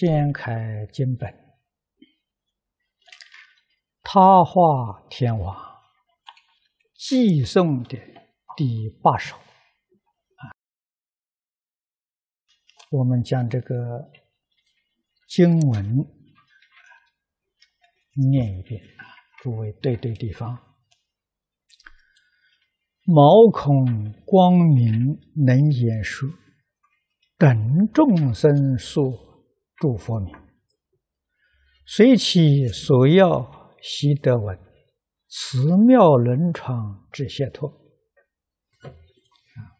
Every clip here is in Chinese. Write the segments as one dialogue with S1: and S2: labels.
S1: 掀开经本，他化天王，寄送的第八首，啊，我们将这个经文念一遍啊，诸位对对地方。毛孔光明能演说，等众生说。诸佛名，随其所要悉得闻，此妙轮床之解脱。啊，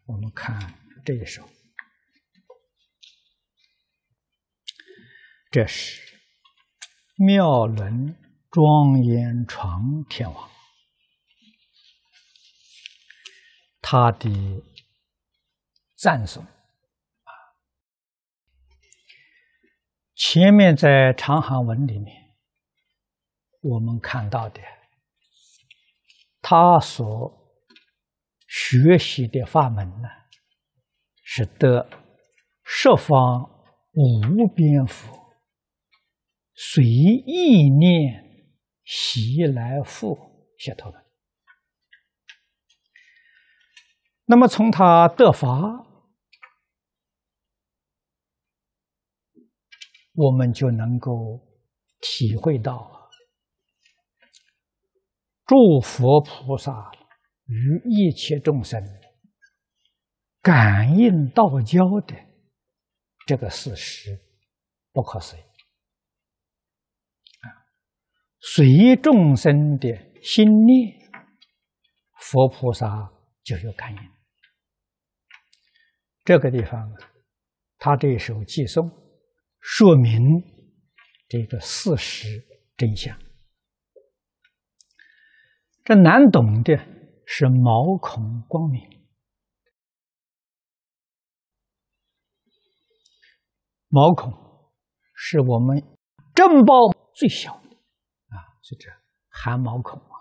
S1: 我们看这一首，这是妙轮庄严床天王，他的赞颂。前面在长行文里面，我们看到的，他所学习的法门呢，是得十方无边福，随意念习来复写出的。那么从他得法。我们就能够体会到，诸佛菩萨与一切众生感应道交的这个事实，不可思议啊！随众生的心念，佛菩萨就有感应。这个地方，他这首偈颂。说明这个事实真相。这难懂的是毛孔光明。毛孔是我们正报最小的啊，是这汗毛孔啊。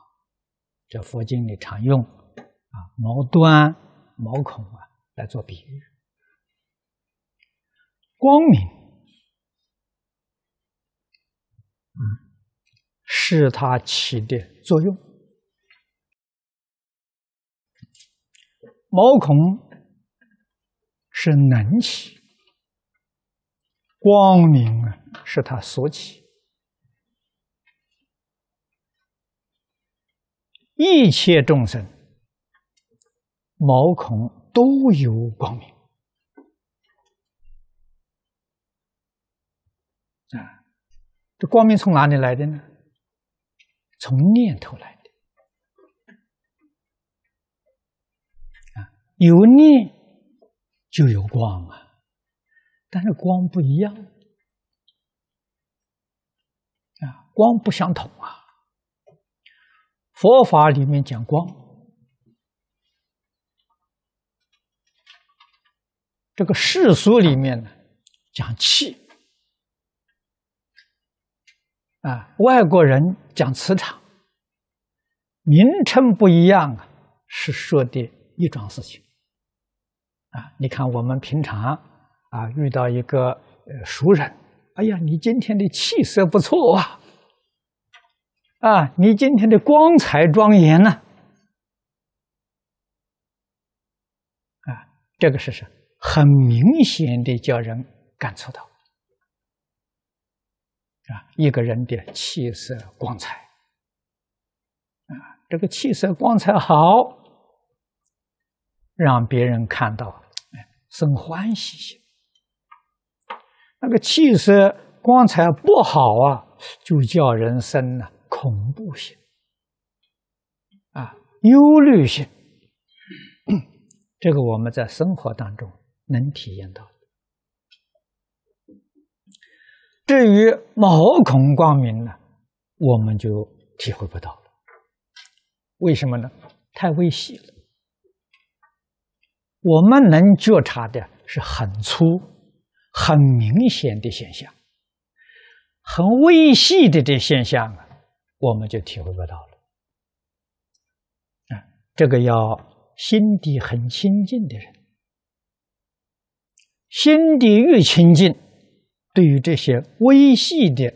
S1: 这佛经里常用啊毛端、毛孔啊来做比喻，光明。是它起的作用，毛孔是能起，光明啊，是它所起，一切众生毛孔都有光明啊。这光明从哪里来的呢？从念头来的。啊，有念就有光啊，但是光不一样，啊，光不相同啊。佛法里面讲光，这个世俗里面呢讲气。啊，外国人讲磁场，名称不一样啊，是说的一桩事情。啊，你看我们平常啊，遇到一个熟人，哎呀，你今天的气色不错啊，啊，你今天的光彩庄严呢，啊，这个事实很明显的叫人感触到。一个人的气色光彩啊，这个气色光彩好，让别人看到生欢喜心；那个气色光彩不好啊，就叫人生呢恐怖心啊，忧虑心。这个我们在生活当中能体验到。至于毛孔光明呢，我们就体会不到了。为什么呢？太微细了。我们能觉察的是很粗、很明显的现象，很微细的这现象啊，我们就体会不到了。啊，这个要心底很清净的人，心底越清净。对于这些微细的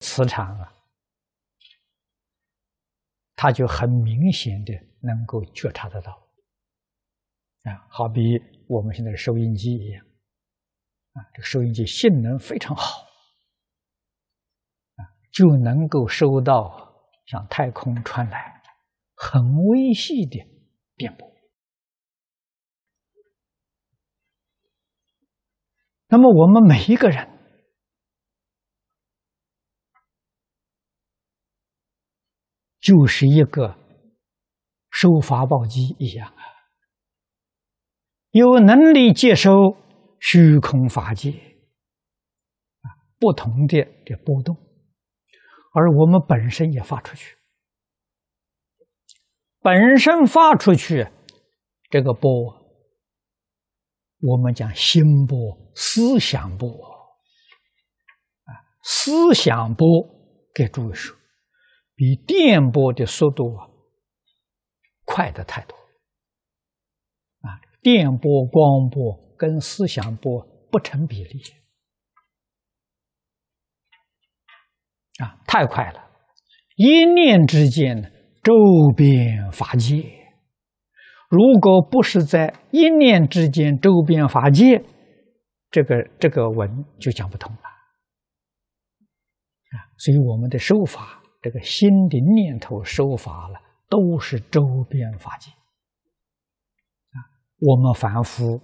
S1: 磁场啊，它就很明显的能够觉察得到，啊，好比我们现在收音机一样，啊，这个收音机性能非常好，啊，就能够收到像太空传来很微细的电波。那么我们每一个人，就是一个收发报机一样啊，有能力接收虚空法界啊不同的的波动，而我们本身也发出去，本身发出去这个波。我们讲心波、思想波啊，思想波给诸位说，比电波的速度啊快的太多，啊，电波、光波跟思想波不成比例，啊，太快了，一念之间周边法界。如果不是在一念之间周边法界，这个这个文就讲不通了啊！所以我们的受法，这个心的念头受法了，都是周边法界啊！我们凡夫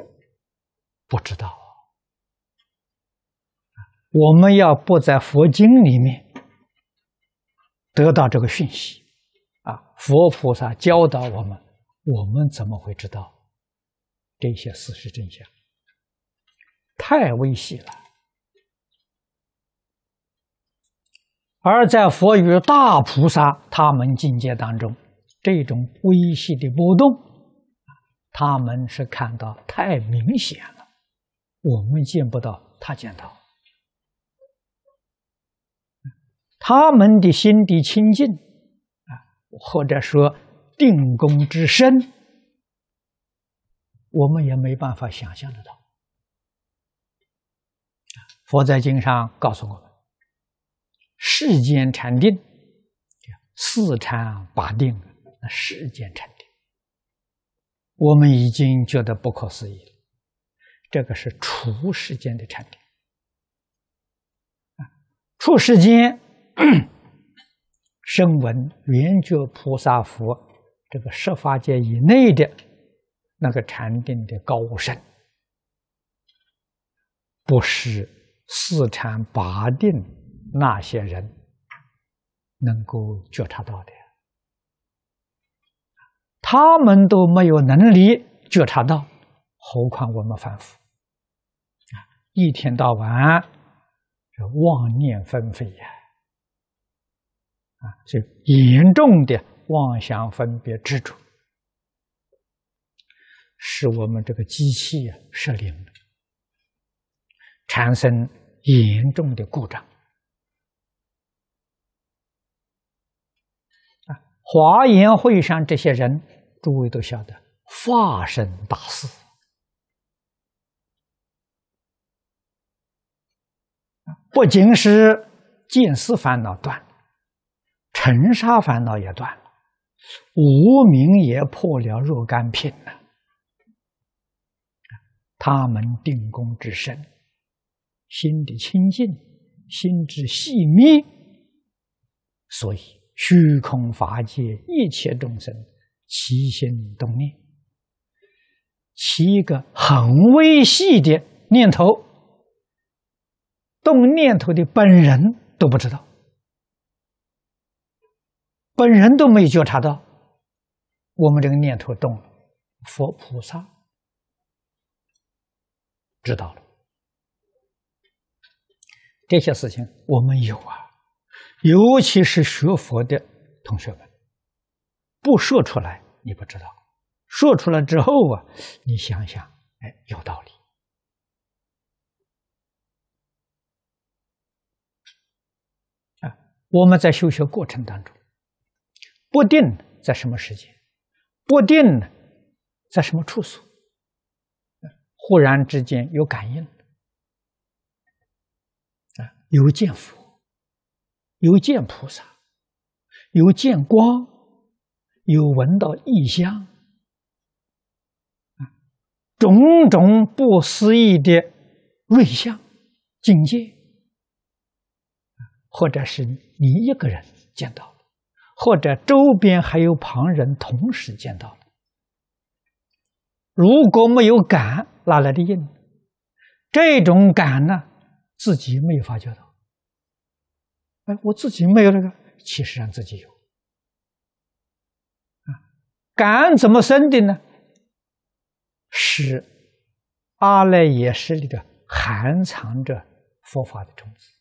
S1: 不知道，我们要不在佛经里面得到这个讯息啊！佛菩萨教导我们。我们怎么会知道这些事实真相？太微细了。而在佛与大菩萨他们境界当中，这种微细的波动，他们是看到太明显了，我们见不到，他见到。他们的心地清净啊，或者说。定功之深，我们也没办法想象得到。佛在经上告诉我们：世间禅定，四禅八定，世间禅定，我们已经觉得不可思议了。这个是出世间的禅定，出世间 声闻圆觉菩萨佛。这个十法界以内的那个禅定的高深，不是四禅八定那些人能够觉察到的，他们都没有能力觉察到，何况我们凡夫啊，一天到晚这妄念纷飞呀，啊，这严重的。妄想分别执着，使我们这个机器啊失灵了，产生严重的故障。啊，华严会上这些人，诸位都晓得，化身大事，不仅是见思烦恼断，尘沙烦恼也断。无名也破了若干品呢。他们定功之深，心的清净，心之细密，所以虚空法界一切众生齐心动念，起一个很微细的念头，动念头的本人都不知道。本人都没有觉察到，我们这个念头动了，佛菩萨知道了。这些事情我们有啊，尤其是学佛的同学们，不说出来你不知道，说出来之后啊，你想想，哎，有道理。啊，我们在修学过程当中。不定在什么时间？不定呢，在什么处所？忽然之间有感应，啊，有见佛，有见菩萨，有见光，有闻到异香，啊，种种不思议的瑞相境界，或者是你一个人见到。或者周边还有旁人同时见到，如果没有感，哪来的因？这种感呢，自己没有发觉到。哎，我自己没有这个，其实上自己有。啊，感怎么生的呢？是阿赖耶识里的含藏着佛法的种子。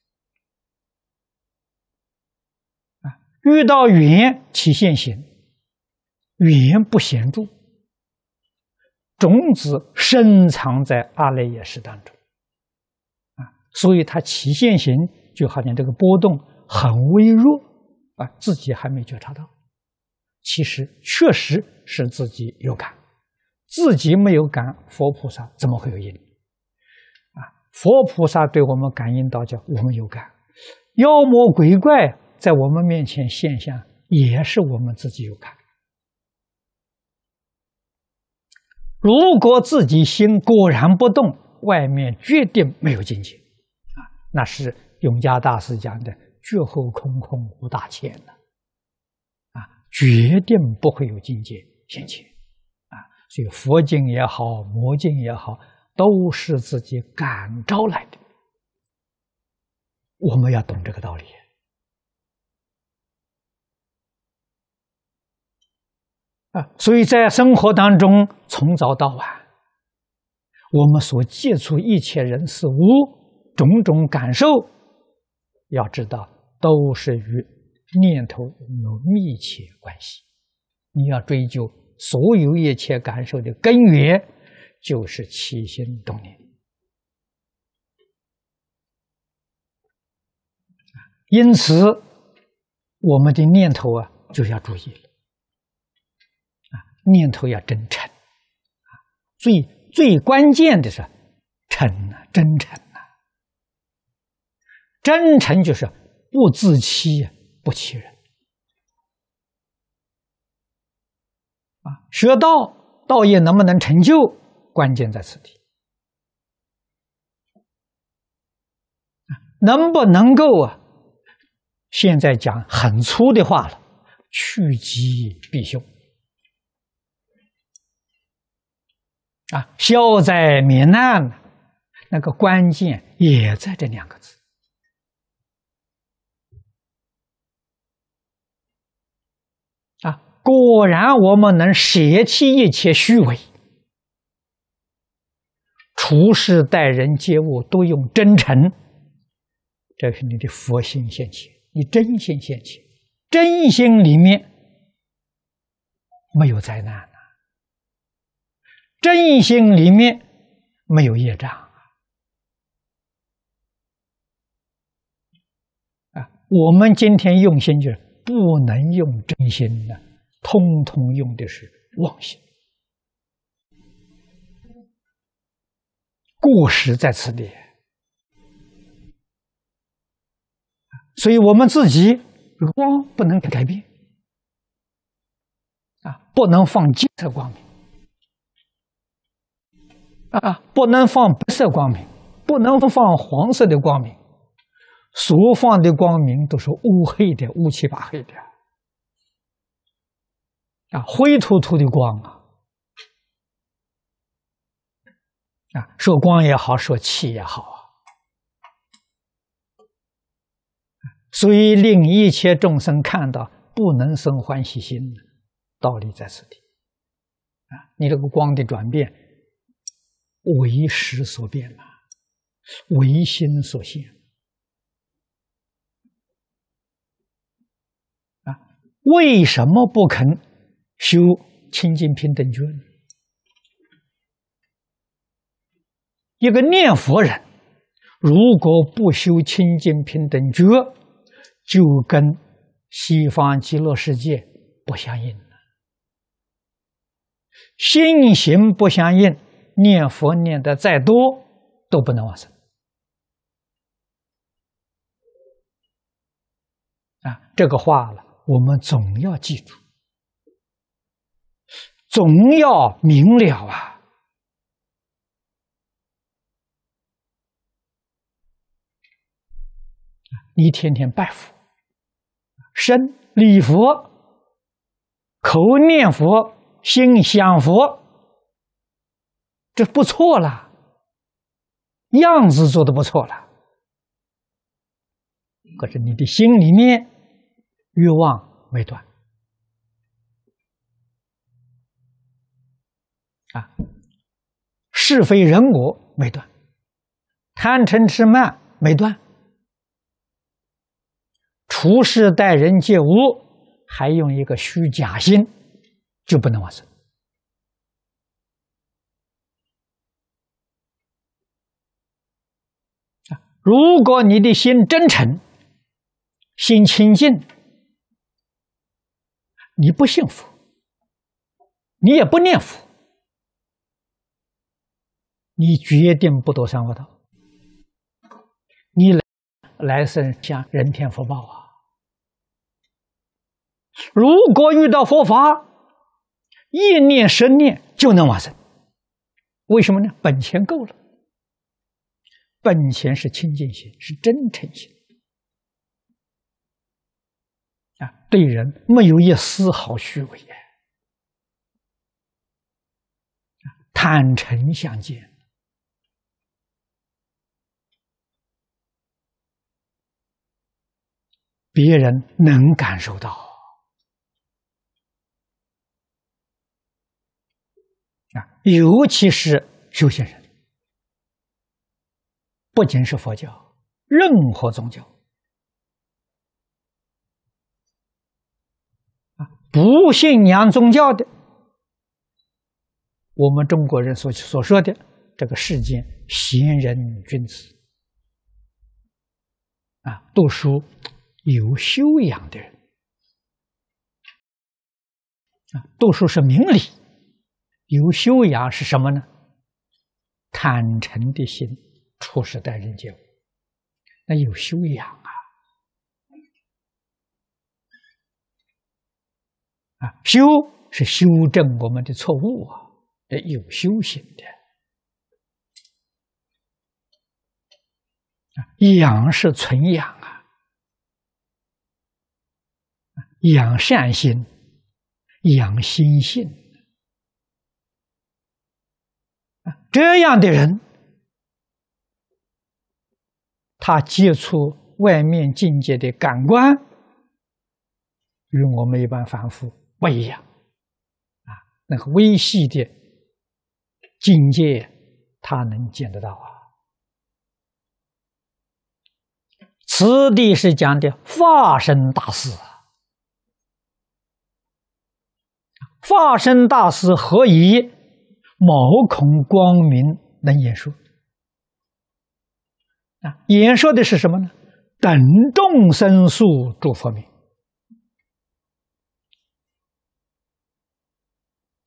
S1: 遇到缘，起现行；缘不显著，种子深藏在阿赖耶识当中。啊，所以它起现行，就好像这个波动很微弱，啊，自己还没觉察到。其实确实是自己有感，自己没有感，佛菩萨怎么会有因？啊，佛菩萨对我们感应到，叫我们有感；妖魔鬼怪。在我们面前，现象也是我们自己有感。如果自己心果然不动，外面绝对没有境界，啊，那是永嘉大师讲的“绝后空空无大千”啊，绝对不会有境界现前，啊，所以佛经也好，魔经也好，都是自己感召来的，我们要懂这个道理。啊，所以在生活当中，从早到晚，我们所接触一切人事物种种感受，要知道都是与念头有密切关系。你要追究所有一切感受的根源，就是起心动念。因此，我们的念头啊，就要注意了。念头要真诚，最最关键的是诚啊，真诚啊，真诚就是不自欺，不欺人啊。学道，道业能不能成就，关键在此地，能不能够啊？现在讲很粗的话了，去疾必修。啊，消灾免难呢？那个关键也在这两个字。啊，果然我们能舍弃一切虚伪，处事待人接物都用真诚，这是你的佛心现前，你真心现前，真心里面没有灾难。真心里面没有业障啊！我们今天用心就是不能用真心的，通通用的是妄心，故事在此地。所以我们自己光不能改变啊，不能放金色光明。啊，不能放白色光明，不能放黄色的光明，所放的光明都是乌黑的、乌七八黑的，啊，灰秃秃的光啊，啊，说光也好，说气也好，所以令一切众生看到不能生欢喜心，道理在此地。啊，你这个光的转变。为时所变嘛，为心所现啊！为什么不肯修清净平等觉呢？一个念佛人，如果不修清净平等觉，就跟西方极乐世界不相应了，性行不相应。念佛念的再多，都不能往生。啊，这个话了，我们总要记住，总要明了啊！你天天拜佛，身礼佛，口念佛，心想佛。这不错了，样子做的不错了，可是你的心里面欲望没断啊，是非人我没断，贪嗔痴慢没断，处事待人接物还用一个虚假心，就不能往生。如果你的心真诚、心清净，你不信佛，你也不念佛，你决定不躲三恶道。你来来生享人天福报啊！如果遇到佛法，一念生念就能往生，为什么呢？本钱够了。本钱是清净心，是真诚心，啊，对人没有一丝毫虚伪，坦诚相见，别人能感受到，啊，尤其是修行人。不仅是佛教，任何宗教啊，不信仰宗教的，我们中国人所所说的这个世间贤人君子啊，读书有修养的人啊，读书是明理，有修养是什么呢？坦诚的心。处事待人接物，那有修养啊！啊，修是修正我们的错误啊，得有修行的啊，养是存养啊，养善心，养心性这样的人。他接触外面境界的感官，与我们一般凡夫不一样，啊，那个微细的境界，他能见得到啊。此地是讲的化身大师，化身大师何以毛孔光明能演说？演说的是什么呢？等众生数诸佛名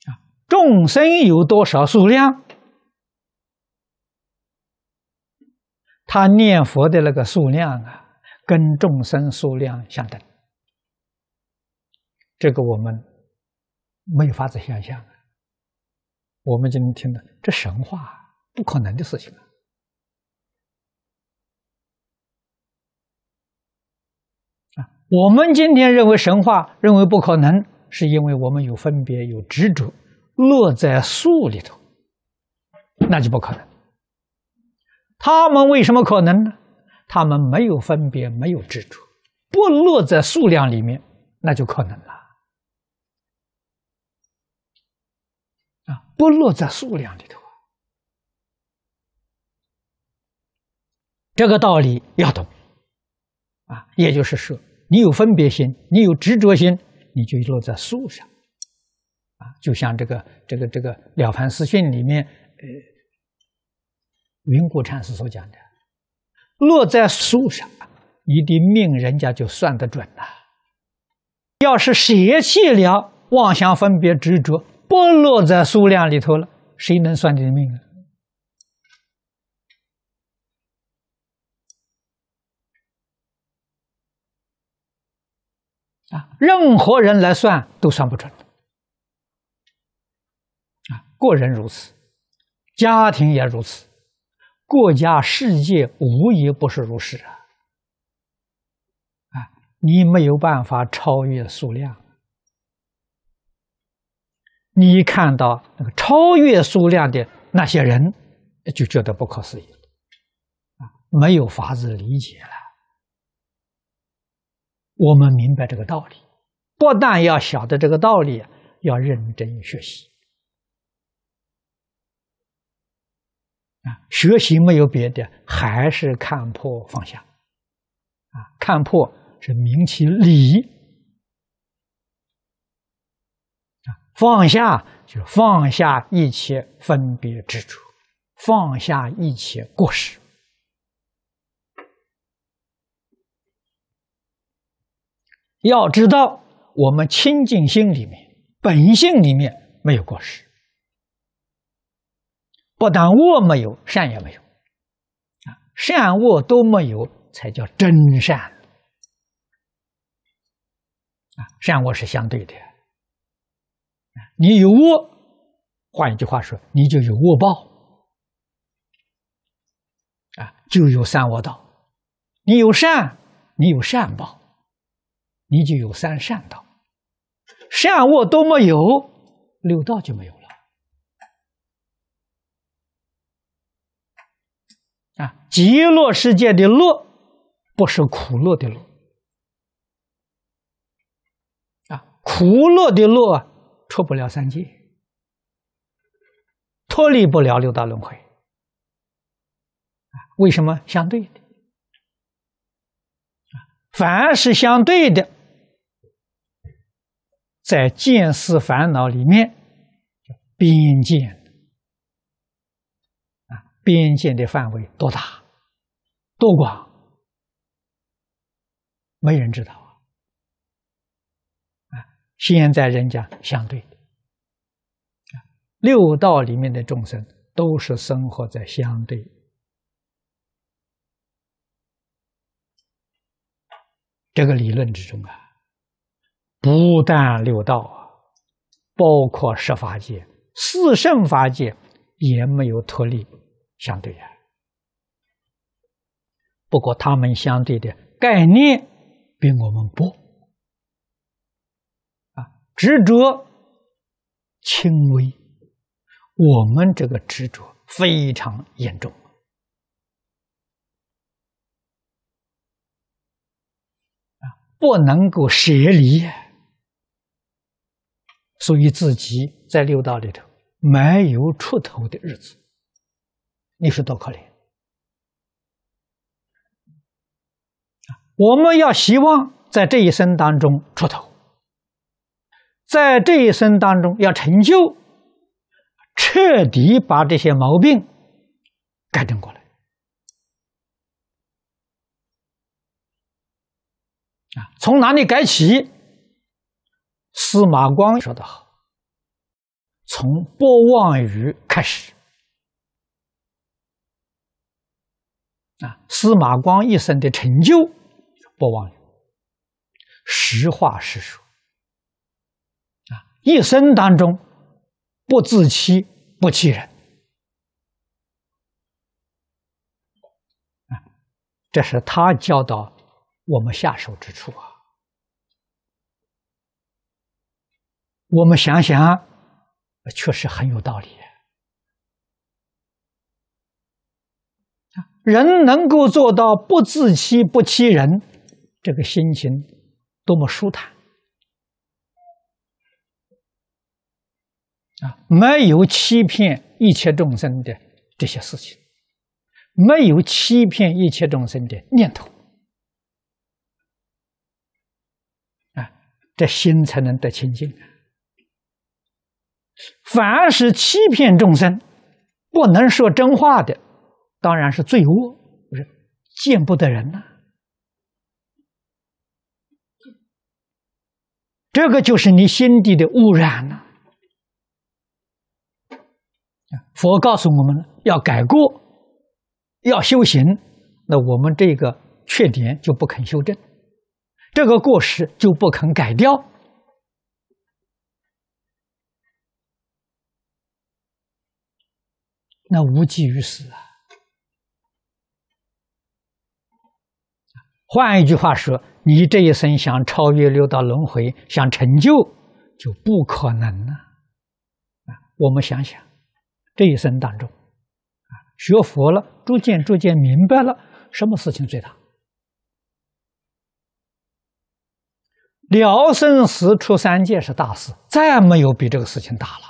S1: 啊，众生有多少数量，他念佛的那个数量啊，跟众生数量相等。这个我们没有法子想象，我们今天听到这神话，不可能的事情啊。我们今天认为神话认为不可能，是因为我们有分别有执着，落在素里头，那就不可能。他们为什么可能呢？他们没有分别，没有执着，不落在数量里面，那就可能了。啊，不落在数量里头，这个道理要懂。啊，也就是舍。你有分别心，你有执着心，你就落在树上，啊，就像这个这个这个《了凡四训》里面，呃，云谷禅师所讲的，落在树上，你的命人家就算得准了。要是舍弃了妄想分别执着，不落在数量里头了，谁能算你的命呢？啊，任何人来算都算不准的，啊，个人如此，家庭也如此，国家、世界无一不是如此啊！啊，你没有办法超越数量，你看到那个超越数量的那些人，就觉得不可思议了，啊，没有法子理解了。我们明白这个道理，不但要晓得这个道理，要认真学习。啊，学习没有别的，还是看破放下。啊，看破是明其理，啊，放下就放下一切分别执着，放下一切过失。要知道，我们清净心里面、本性里面没有过失。不但恶没有，善也没有。啊，善恶都没有，才叫真善。啊，善恶是相对的。你有恶，换一句话说，你就有恶报。啊，就有三恶道。你有善，你有善报。你就有三善道，善恶都没有，六道就没有了。啊，极乐世界的乐不是苦乐的乐，啊，苦乐的乐出不了三界，脱离不了六道轮回。为什么相对的？凡是相对的。在见思烦恼里面，边界啊，边界的范围多大、多广，没人知道啊！啊，现在人家相对，六道里面的众生都是生活在相对这个理论之中啊。不但六道，包括十法界、四圣法界，也没有脱离相对呀。不过他们相对的概念比我们薄啊，执着轻微。我们这个执着非常严重不能够舍离。所以自己在六道里头没有出头的日子，你说多可怜！我们要希望在这一生当中出头，在这一生当中要成就，彻底把这些毛病改正过来。啊，从哪里改起？司马光说得好：“从不忘于开始。”啊，司马光一生的成就，不忘语。实话实说，啊，一生当中不自欺，不欺人。啊，这是他教导我们下手之处啊。我们想想，确实很有道理。人能够做到不自欺、不欺人，这个心情多么舒坦！啊，没有欺骗一切众生的这些事情，没有欺骗一切众生的念头，啊，这心才能得清净。凡是欺骗众生、不能说真话的，当然是罪恶，不是见不得人呐。这个就是你心底的污染呐、啊，佛告诉我们要改过、要修行，那我们这个缺点就不肯修正，这个过失就不肯改掉。那无济于事啊！换一句话说，你这一生想超越六道轮回，想成就，就不可能了。啊，我们想想，这一生当中，啊，学佛了，逐渐逐渐明白了，什么事情最大？了生死出三界是大事，再没有比这个事情大了。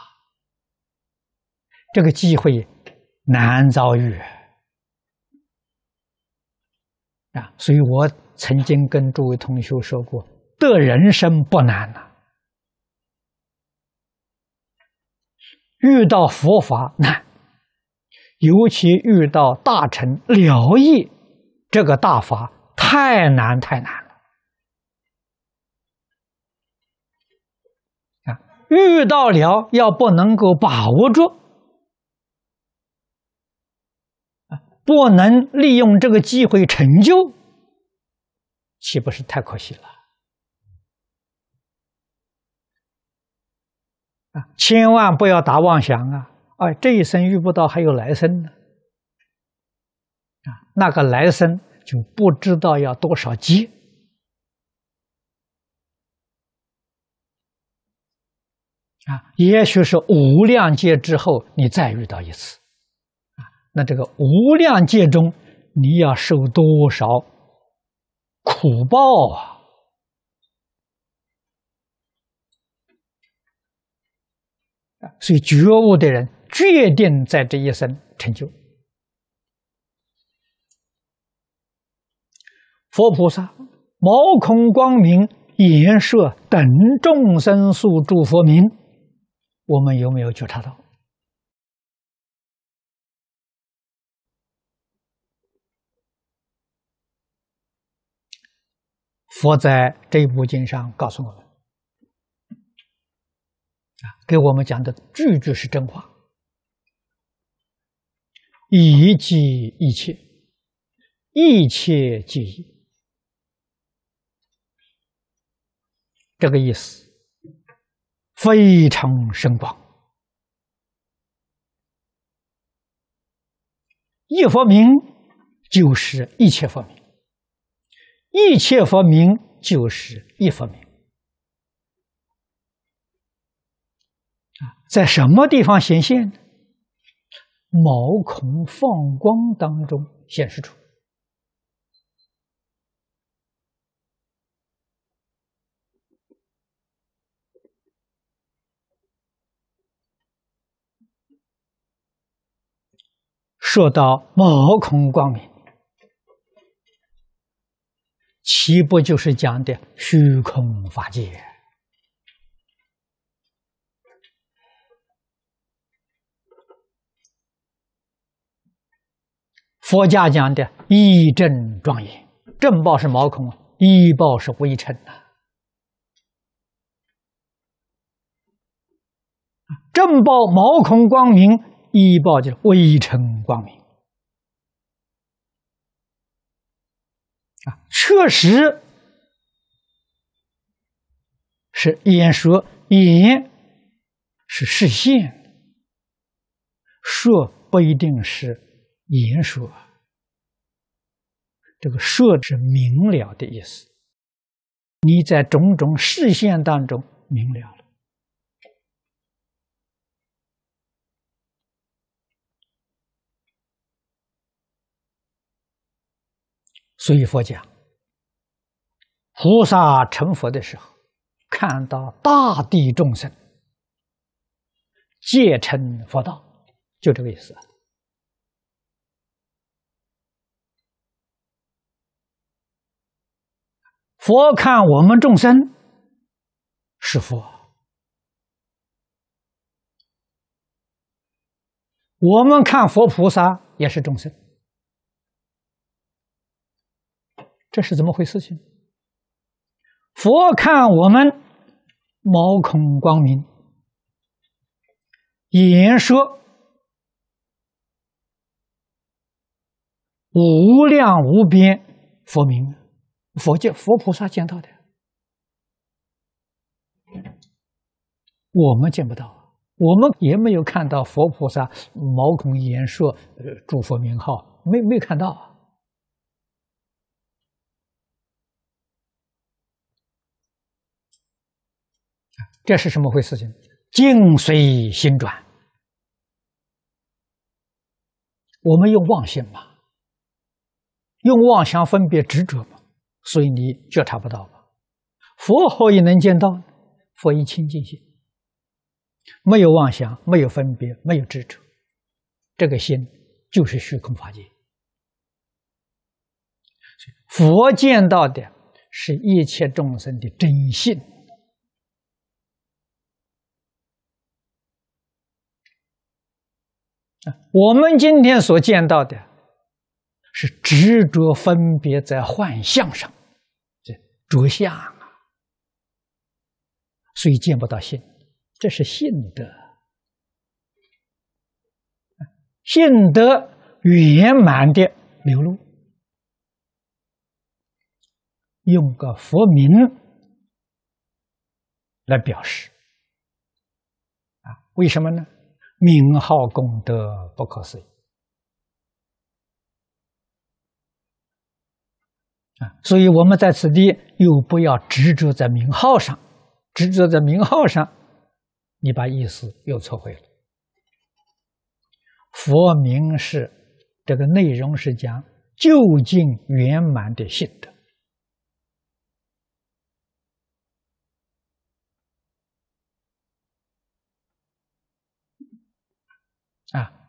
S1: 这个机会。难遭遇啊，所以我曾经跟诸位同学说过：的人生不难呐，遇到佛法难，尤其遇到大乘了义这个大法，太难太难了啊！遇到了，要不能够把握住。不能利用这个机会成就，岂不是太可惜了？啊，千万不要打妄想啊！哎，这一生遇不到，还有来生呢。啊，那个来生就不知道要多少劫。啊，也许是无量劫之后，你再遇到一次。那这个无量界中，你要受多少苦报啊？所以觉悟的人决定在这一生成就佛菩萨毛孔光明、颜色等众生宿住佛名，我们有没有觉察到？佛在这一部经上告诉我们，啊，给我们讲的句句是真话，以即一切，一切即一，这个意思非常深广。一佛名就是一切佛名。一切佛名就是一佛名在什么地方显现呢？毛孔放光当中显示出。说到毛孔光明。岂不就是讲的虚空法界？佛家讲的一正庄严，正报是毛孔，依报是微尘呐。正报毛孔光明，依报就是微尘光明。确实是眼说眼是视线说不一定是眼说。这个“说”是明了的意思，你在种种视线当中明了。所以佛讲，菩萨成佛的时候，看到大地众生皆成佛道，就这个意思。佛看我们众生是佛，我们看佛菩萨也是众生。这是怎么回事？情？佛看我们毛孔光明，言说无量无边佛明，佛见佛菩萨见到的，我们见不到，我们也没有看到佛菩萨毛孔言说呃诸佛名号，没没看到。这是什么回事？情境随心转。我们用妄心嘛，用妄想分别执着嘛，所以你觉察不到嘛。佛何以能见到呢？佛以清净心，没有妄想，没有分别，没有执着，这个心就是虚空法界。佛见到的是一切众生的真性。我们今天所见到的，是执着分别在幻象上，这着相啊，所以见不到性，这是性德，性德圆满的流露，用个佛名来表示，啊，为什么呢？名号功德不可思议啊！所以，我们在此地又不要执着在名号上，执着在名号上，你把意思又错会了。佛名是这个内容，是讲究竟圆满的性德。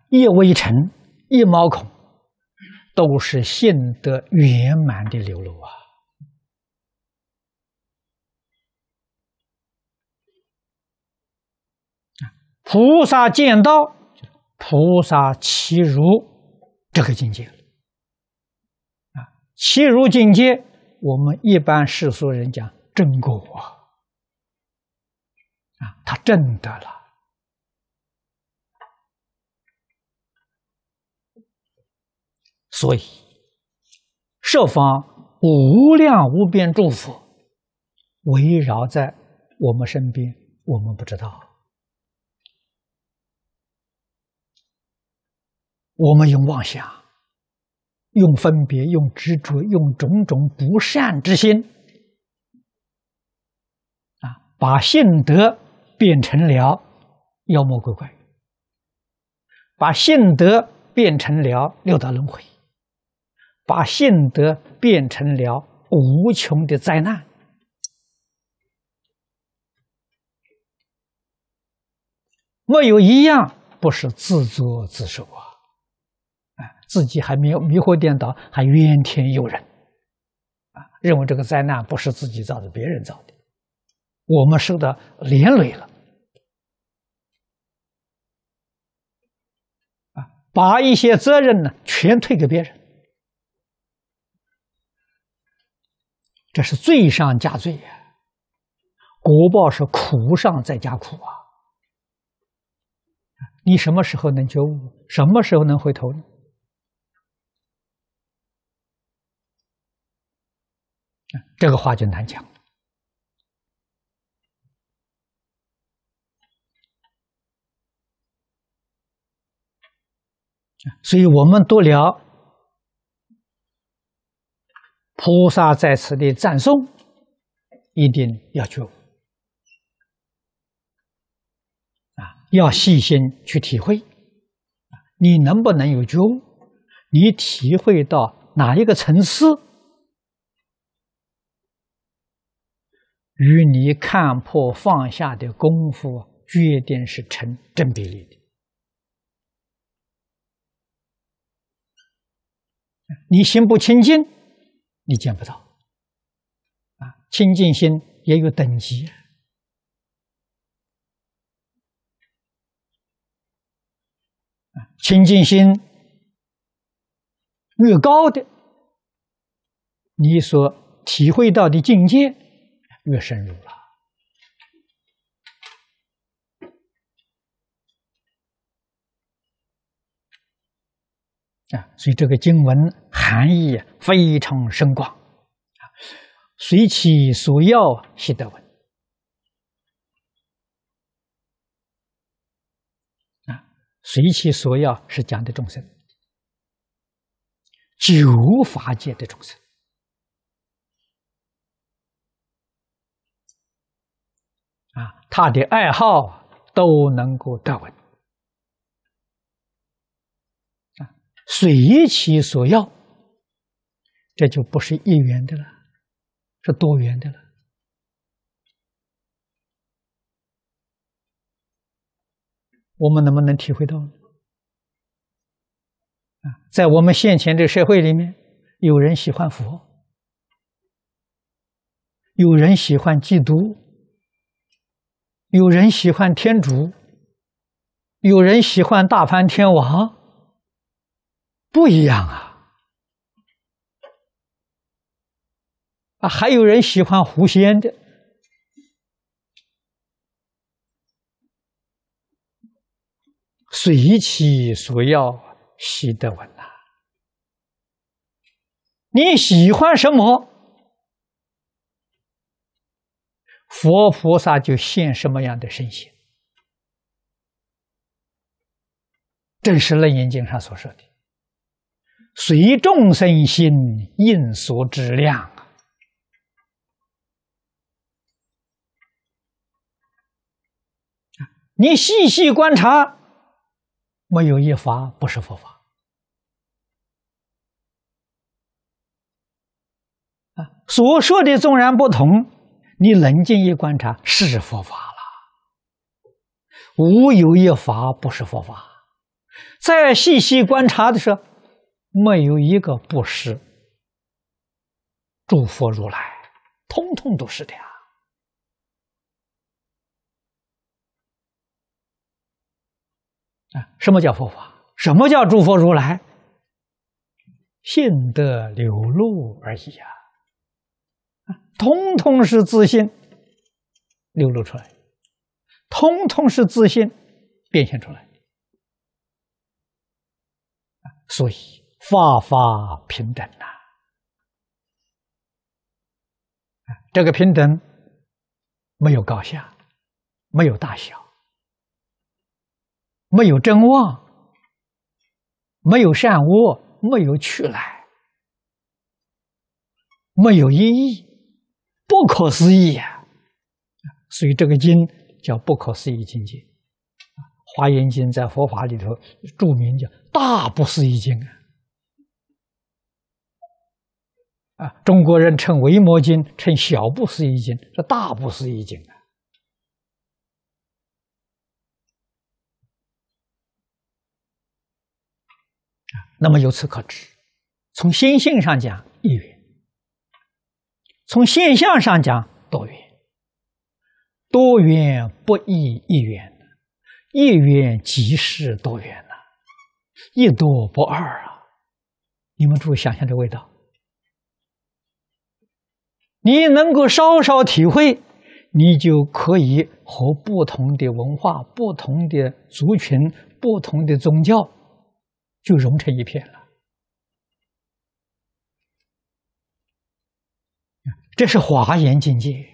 S1: 一微尘，一毛孔，都是性德圆满的流露啊！菩萨见到，菩萨其如这个境界，啊，起如境界，我们一般世俗人讲正果啊，他正得了。所以，设方无量无边诸佛围绕在我们身边，我们不知道。我们用妄想、用分别、用执着、用种种不善之心啊，把性德变成了妖魔鬼怪，把性德变成了六道轮回。把信德变成了无穷的灾难，没有一样不是自作自受啊！啊，自己还没有迷惑颠倒，还怨天尤人，啊，认为这个灾难不是自己造的，别人造的，我们受到连累了，啊，把一些责任呢全推给别人。这是罪上加罪呀！国报是苦上再加苦啊！你什么时候能觉悟？什么时候能回头呢？这个话就难讲。了。所以我们多聊。菩萨在此的赞颂，一定要去啊，要细心去体会。你能不能有觉悟？你体会到哪一个层次，与你看破放下的功夫，决定是成正比例的。你心不清净。你见不到，啊，清净心也有等级，啊，清净心越高的，你所体会到的境界越深入了。啊，所以这个经文含义非常深广啊，随其所要习得闻啊，随其所要是讲的众生，九法界的众生啊，他的爱好都能够得闻。随其所要，这就不是一元的了，是多元的了。我们能不能体会到呢？啊，在我们现前这个社会里面，有人喜欢佛，有人喜欢基督，有人喜欢天主，有人喜欢大梵天王。不一样啊！啊，还有人喜欢狐仙的，随其所要，习得闻呐。你喜欢什么，佛菩萨就现什么样的身形，正是楞严经上所说的。随众生心应所质量啊！你细细观察，没有一法不是佛法啊！所说的纵然不同，你冷静一观察是佛法了。无有一法不是佛法。再细细观察的时候，没有一个不是诸佛如来，通通都是的呀。啊，什么叫佛法？什么叫诸佛如来？信得流露而已呀！啊，通通是自信流露出来，通通是自信变现出来。所以。法法平等呐，这个平等没有高下，没有大小，没有正妄，没有善恶，没有去来，没有意义，不可思议啊！所以这个经叫不可思议经界。华严经》在佛法里头著名叫大不可思议经啊。啊，中国人称《维摩经》称小《布施一经》，这大《布施一经》啊。那么由此可知，从心性上讲一元，从现象上讲多元，多元不异一元，一元即是多元呐，一多不二啊。你们注意想想这味道。你能够稍稍体会，你就可以和不同的文化、不同的族群、不同的宗教，就融成一片了。这是华严境界。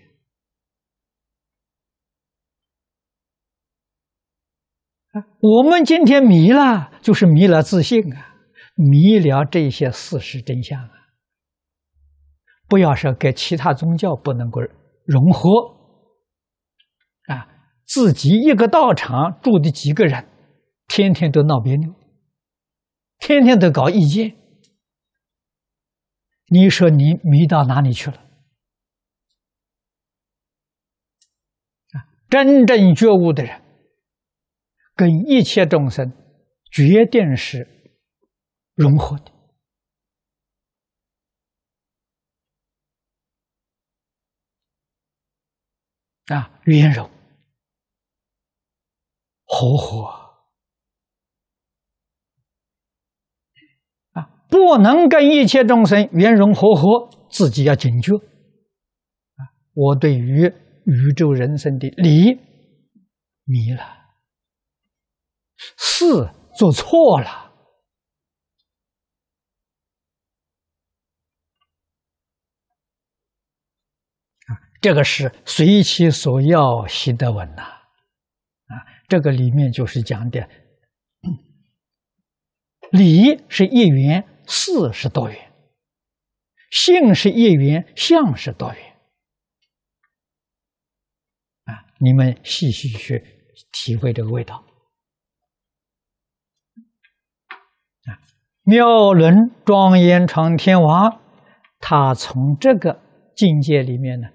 S1: 我们今天迷了，就是迷了自信啊，迷了这些事实真相。不要说跟其他宗教不能够融合啊，自己一个道场住的几个人，天天都闹别扭，天天都搞意见，你说你迷到哪里去了？啊，真正觉悟的人，跟一切众生决定是融合的。啊，圆融和合啊，不能跟一切众生圆融和合，自己要警觉啊！我对于宇宙人生的理迷了，是做错了。这个是随其所要习得稳呐，啊，这个里面就是讲的理 是一元，四是多元，性是一元，相是多元，啊，你们细细去体会这个味道。啊，妙轮庄严长天王，他从这个境界里面呢。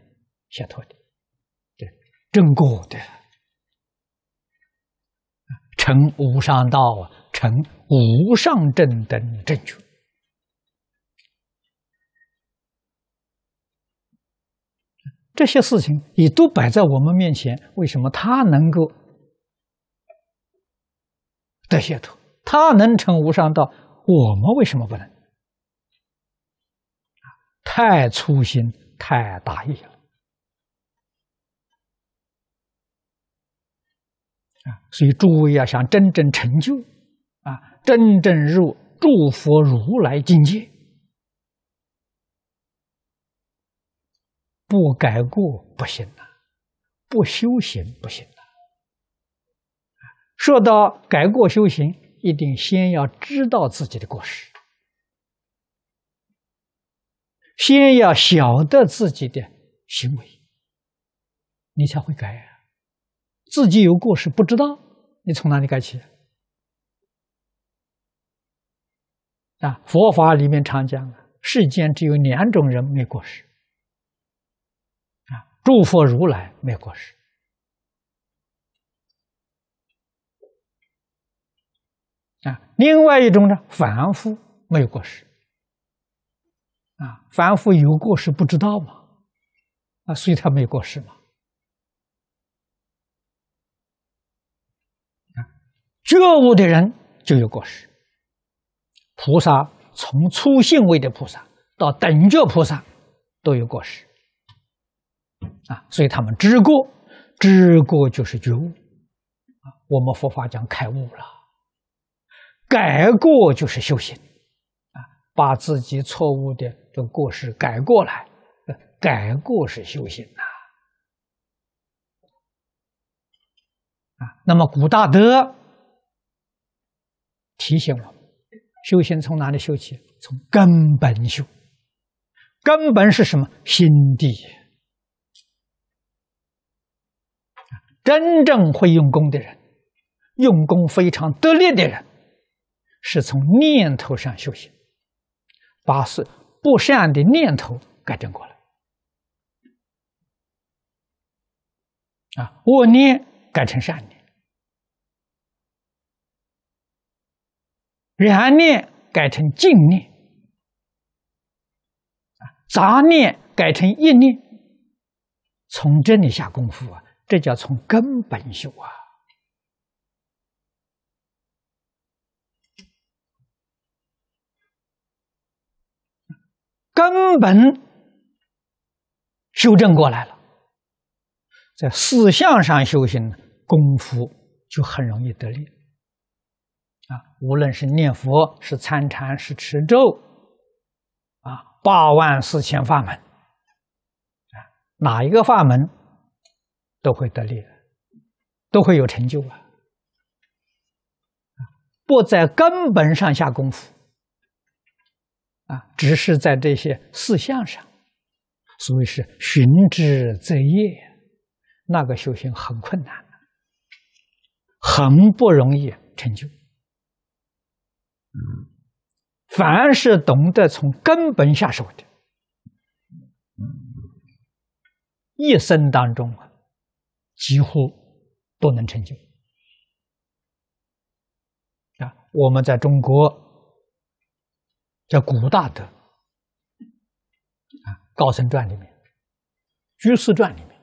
S1: 解脱的，对正果的，成无上道啊，成无上正等正觉，这些事情也都摆在我们面前。为什么他能够得解脱？他能成无上道，我们为什么不能？太粗心，太大意了。啊，所以诸位要想真正成就啊，真正入诸佛如来境界，不改过不行不修行不行说到改过修行，一定先要知道自己的过失，先要晓得自己的行为，你才会改。自己有过失不知道，你从哪里改起？啊，佛法里面常讲，世间只有两种人没过失，啊，诸佛如来没过失，啊，另外一种呢，凡夫没有过失，啊，凡夫有过失不知道嘛，啊，所以他没过失嘛。觉悟的人就有过失，菩萨从初信位的菩萨到等觉菩萨，都有过失啊，所以他们知过，知过就是觉悟啊。我们佛法讲开悟了，改过就是修行啊，把自己错误的这个过失改过来，改过是修行呐啊。那么古大德。提醒我们，修行从哪里修起？从根本修。根本是什么？心地。真正会用功的人，用功非常得力的人，是从念头上修行，把是不善的念头改正过来。啊，恶念改成善念。然念改成净念，啊，杂念改成意念，从这里下功夫啊，这叫从根本修啊，根本修正过来了，在思想上修行功夫就很容易得力。啊，无论是念佛、是参禅、是持咒，啊，八万四千法门，啊，哪一个法门都会得力，都会有成就啊！不在根本上下功夫，啊，只是在这些四项上，所谓是寻之择业，那个修行很困难，很不容易成就。凡是懂得从根本下手的，一生当中啊，几乎都能成就啊。我们在中国，叫古大德》啊，《高僧传》里面，《居士传》里面，《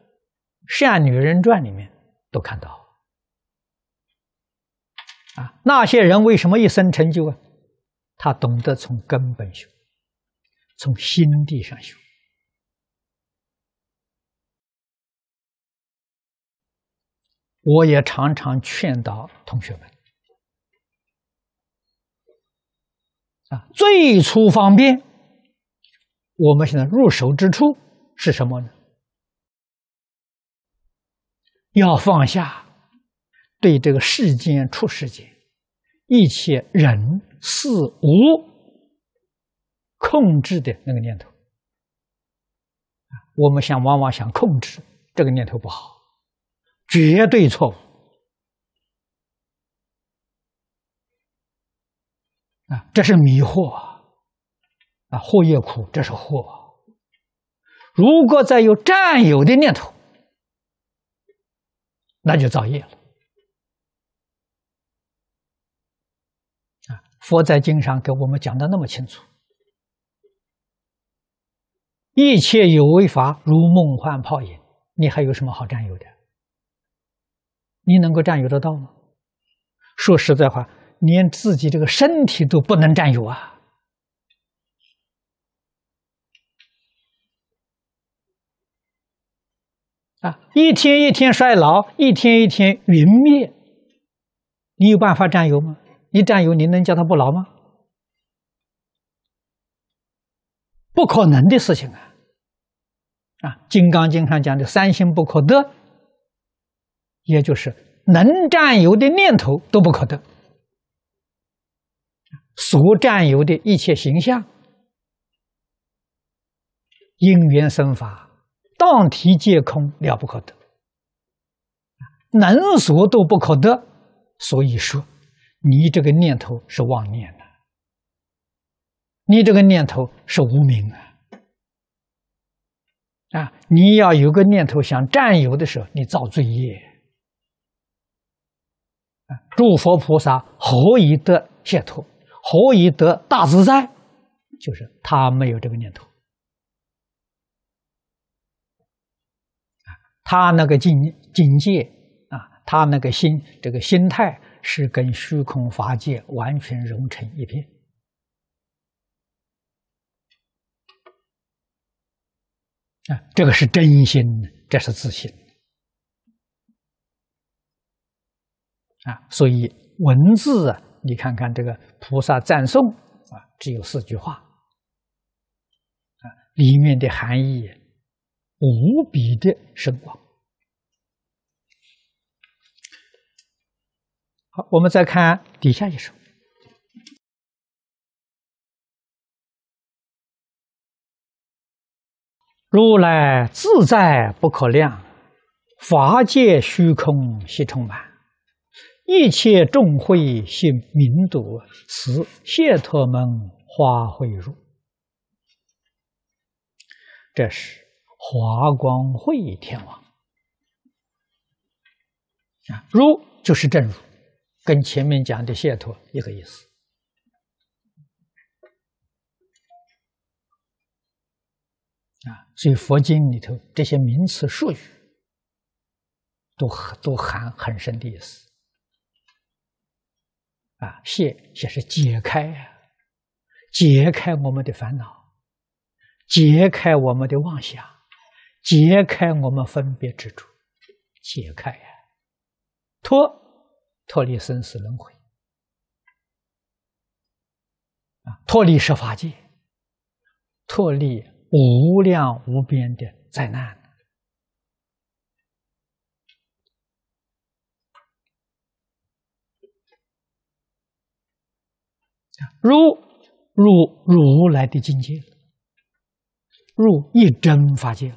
S1: 善女人传》里面都看到。啊，那些人为什么一生成就啊？他懂得从根本学，从心地上学。我也常常劝导同学们啊，最初方便，我们现在入手之处是什么呢？要放下。对这个世间、处世间，一切人、事、物，控制的那个念头，我们想往往想控制这个念头不好，绝对错误啊！这是迷惑啊，惑业苦，这是惑。如果再有占有的念头，那就造业了。佛在经上给我们讲的那么清楚，一切有为法如梦幻泡影，你还有什么好占有的？你能够占有得到吗？说实在话，连自己这个身体都不能占有啊！啊，一天一天衰老，一天一天云灭，你有办法占有吗？你占有，您能叫他不劳吗？不可能的事情啊！啊，《金刚经》上讲的“三心不可得”，也就是能占有，的念头都不可得；所占有的一切形象、因缘生法、当体皆空，了不可得，能所都不可得。所以说。你这个念头是妄念呐，你这个念头是无明啊！啊，你要有个念头想占有的时候，你造罪业。啊，诸佛菩萨何以得解脱？何以得大自在？就是他没有这个念头。啊，他那个境境界啊，他那个心这个心态。是跟虚空法界完全融成一片啊！这个是真心，这是自信啊！所以文字啊，你看看这个菩萨赞颂啊，只有四句话啊，里面的含义无比的深广。好，我们再看底下一首。如来自在不可量，法界虚空悉充满，一切众会悉明睹，此谢陀门花会入。这是华光会天王啊，如就是正如。跟前面讲的“解脱”一个意思啊，所以佛经里头这些名词术语都都含很深的意思啊，“解”解是解开，解开我们的烦恼，解开我们的妄想，解开我们分别之处，解开呀，“脱”。脱离生死轮回，啊！脱离十法界，脱离无量无边的灾难，如入如来的境界，入一真法界，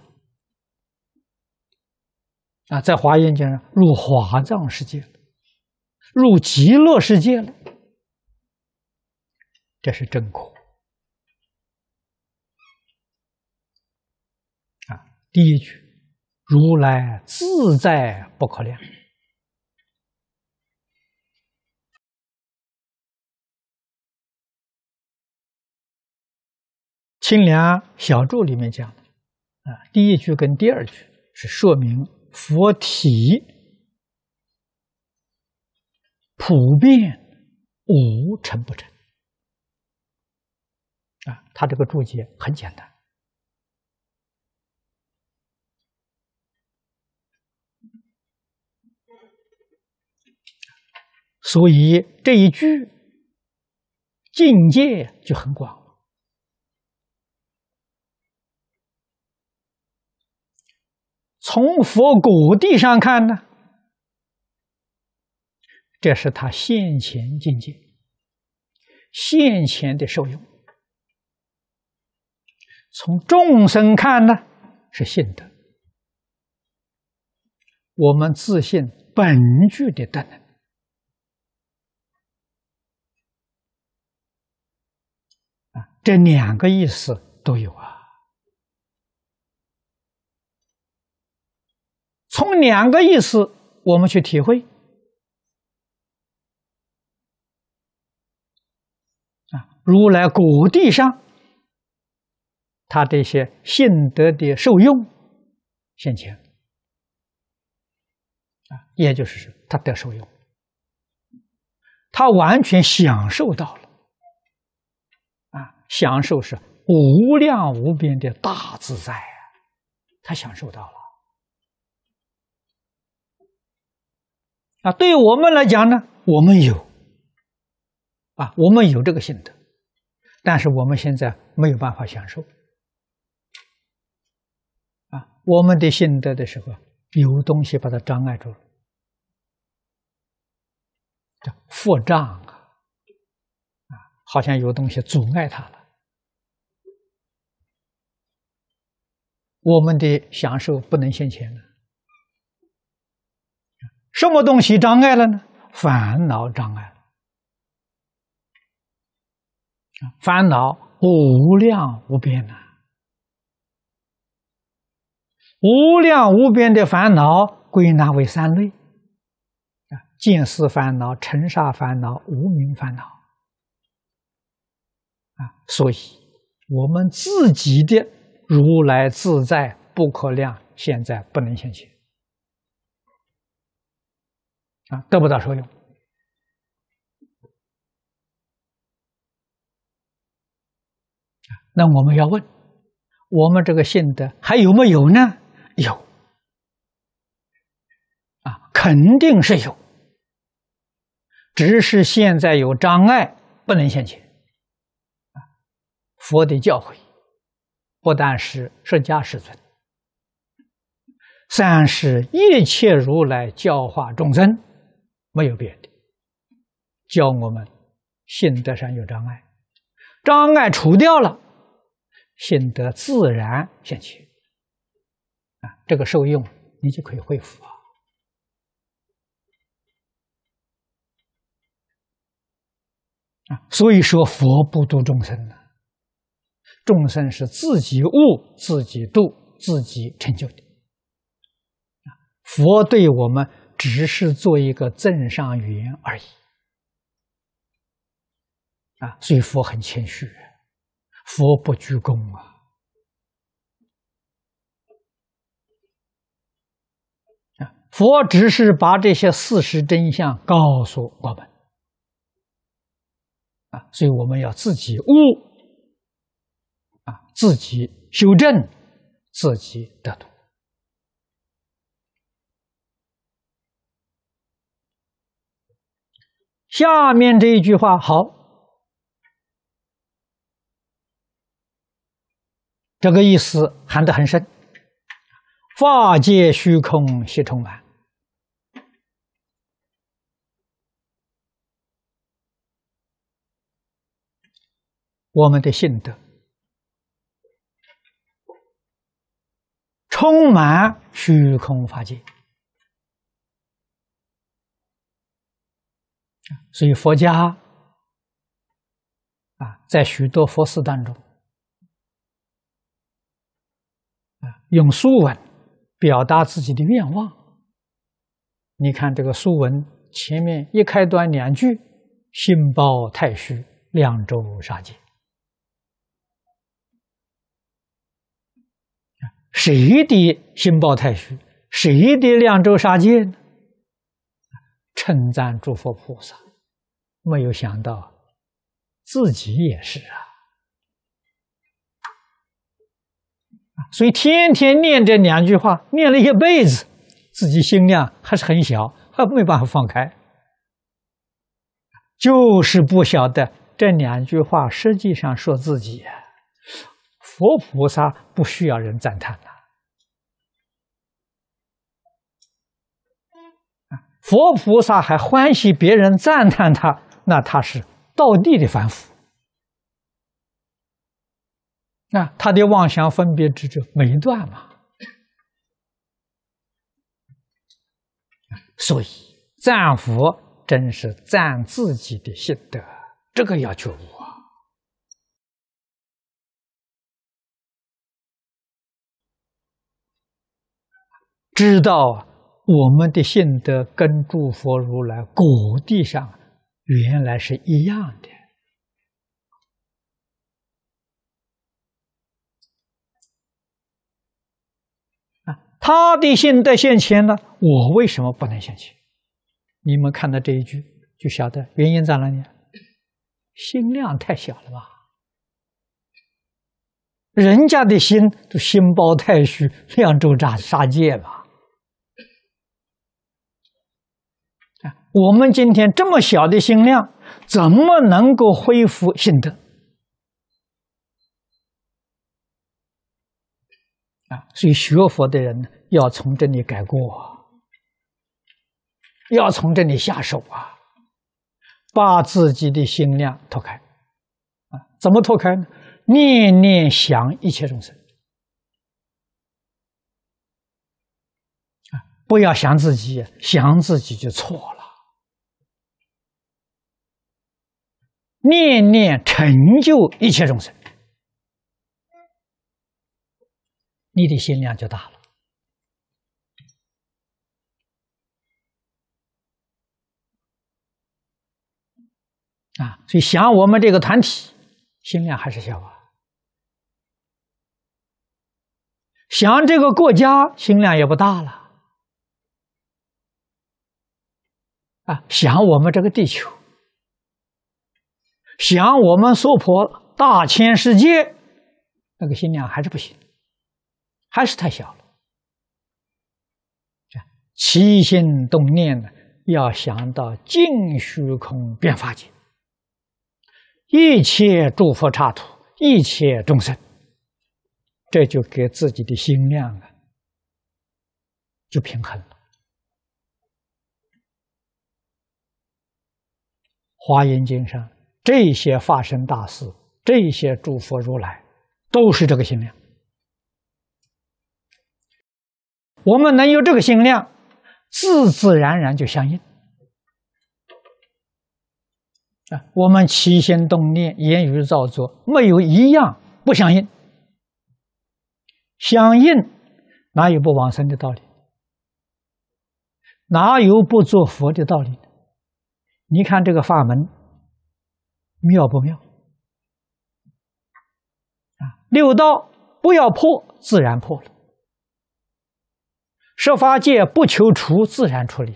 S1: 啊！在华严上，入华藏世界。入极乐世界了，这是正果啊！第一句，如来自在不可量，《清凉小注》里面讲的啊。第一句跟第二句是说明佛体。普遍无成不成啊！他这个注解很简单，所以这一句境界就很广。从佛果地上看呢？这是他现前境界，现前的受用。从众生看呢，是信德，我们自信本具的德能啊。这两个意思都有啊。从两个意思，我们去体会。如来果地上，他这些信德的受用现前啊，也就是他得受用，他完全享受到了啊，享受是无量无边的大自在啊，他享受到了。啊。对于我们来讲呢，我们有啊，我们有这个心得。但是我们现在没有办法享受啊！我们的心得的时候，有东西把它障碍住了，叫负啊！啊，好像有东西阻碍它了。我们的享受不能现前了，什么东西障碍了呢？烦恼障碍。烦恼无量无边呐，无量无边的烦恼归纳为三类：啊，见思烦恼、尘沙烦恼、无明烦恼。啊，所以我们自己的如来自在不可量，现在不能现现，啊，得不到受用。那我们要问，我们这个信德还有没有呢？有，啊，肯定是有，只是现在有障碍，不能现前。佛的教诲不但是释迦世尊，三是一切如来教化众生没有别的，教我们信德上有障碍，障碍除掉了。心得自然现起啊，这个受用你就可以恢复啊。所以说，佛不度众生了，众生是自己悟、自己度、自己成就的佛对我们只是做一个赠上缘而已啊，所以佛很谦虚。佛不居功啊！啊，佛只是把这些事实真相告诉我们，啊，所以我们要自己悟，啊，自己修正，自己得度。下面这一句话，好。这个意思含得很深，法界虚空悉充满，我们的心得充满虚空法界，所以佛家啊，在许多佛寺当中。啊，用书文表达自己的愿望。你看这个书文前面一开端两句：“心包太虚，量周杀戒。”谁的心包太虚？谁的凉周杀戒呢？称赞诸佛菩萨，没有想到自己也是啊。所以天天念这两句话，念了一辈子，自己心量还是很小，还没办法放开，就是不晓得这两句话实际上说自己，佛菩萨不需要人赞叹的，佛菩萨还欢喜别人赞叹他，那他是道地的凡夫。那他的妄想分别执着没断嘛，所以赞佛真是赞自己的心得，这个要求我知道我们的心德跟诸佛如来果地上原来是一样的。他的心德现前呢，我为什么不能现前？你们看到这一句就晓得原因在哪里？心量太小了吧？人家的心都心包太虚，量周扎杀戒吧。啊，我们今天这么小的心量，怎么能够恢复心德？啊，所以学佛的人要从这里改过，要从这里下手啊，把自己的心量拓开。啊，怎么拓开呢？念念想一切众生，啊，不要想自己，想自己就错了。念念成就一切众生。你的心量就大了啊！所以想我们这个团体，心量还是小啊；想这个国家，心量也不大了啊；想我们这个地球，想我们娑婆大千世界，那个心量还是不行。还是太小了。这起心动念呢，要想到尽虚空遍法界，一切诸佛刹土，一切众生，这就给自己的心量啊，就平衡了。华严经上这些发生大事，这些诸佛如来，都是这个心量。我们能有这个心量，自自然然就相应啊！我们起心动念、言语造作，没有一样不相应。相应，哪有不往生的道理？哪有不做佛的道理？你看这个法门妙不妙？啊，六道不要破，自然破了。设法界不求除，自然处理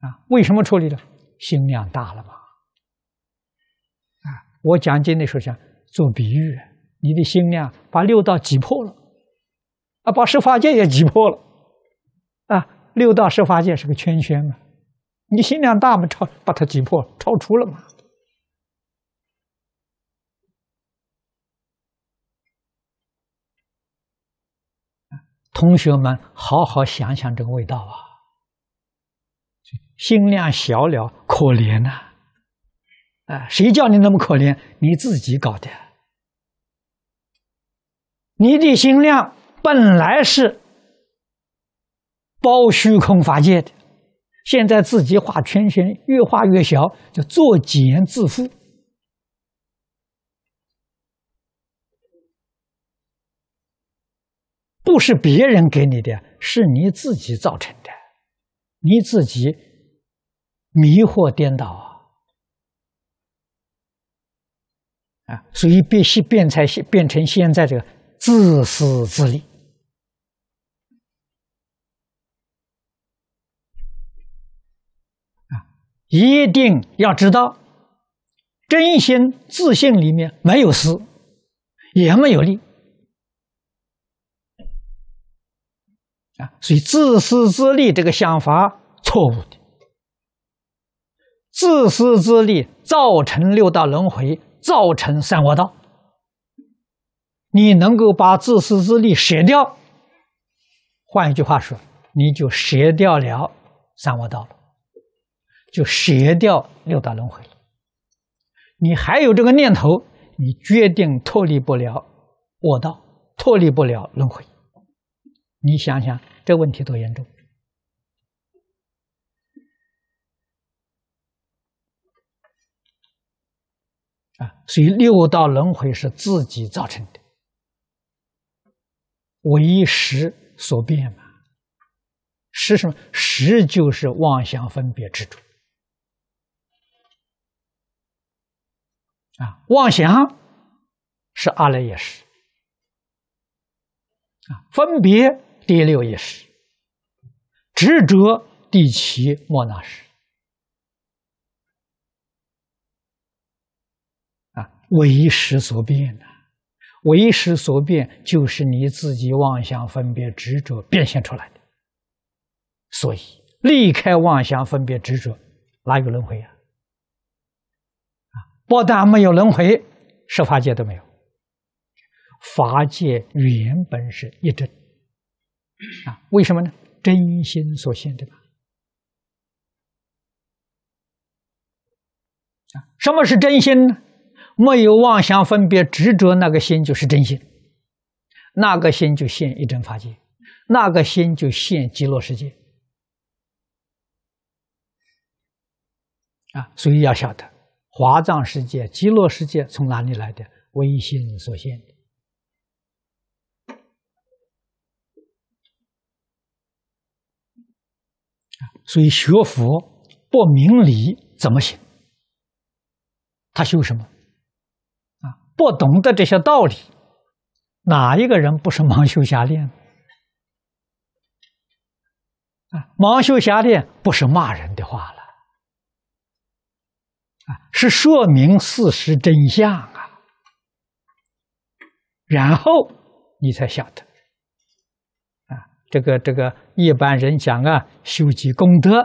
S1: 啊，为什么处理了？心量大了吧？啊，我讲经的时候讲，做比喻，你的心量把六道挤破了，啊，把设法界也挤破了，啊，六道设法界是个圈圈嘛，你心量大嘛，超把它挤破，超出了嘛。同学们，好好想想这个味道啊！心量小了，可怜呐！啊，谁叫你那么可怜？你自己搞的。你的心量本来是包虚空法界的，现在自己画圈圈，越画越小，就作茧自缚。不是别人给你的是你自己造成的，你自己迷惑颠倒啊！啊，所以必须变才变成现在这个自私自利啊！一定要知道，真心自信里面没有私，也没有利。啊，所以自私自利这个想法错误的，自私自利造成六道轮回，造成三我道。你能够把自私自利舍掉，换一句话说，你就舍掉了三我道了，就舍掉六道轮回了。你还有这个念头，你决定脱离不了我道，脱离不了轮回。你想想，这问题多严重！啊，所以六道轮回是自己造成的，为时所变嘛。是什么？时就是妄想分别之主。啊，妄想是阿赖耶识。啊，分别。第六意识执着第七莫那识啊，为时所变呐，为时所变就是你自己妄想分别执着变现出来的。所以离开妄想分别执着，哪有轮回啊？啊，不但没有轮回，十法界都没有，法界原本是一真。啊，为什么呢？真心所现对吧。啊，什么是真心呢？没有妄想分别执着那个心就是真心，那个心就现一真法界，那个心就现极乐世界。啊，所以要晓得华藏世界、极乐世界从哪里来的？唯心所现的。所以学佛不明理怎么行？他修什么？啊，不懂得这些道理，哪一个人不是盲修瞎练？啊，盲修瞎练不是骂人的话了，啊，是说明事实真相啊，然后你才晓得。这个这个一般人讲啊，修积功德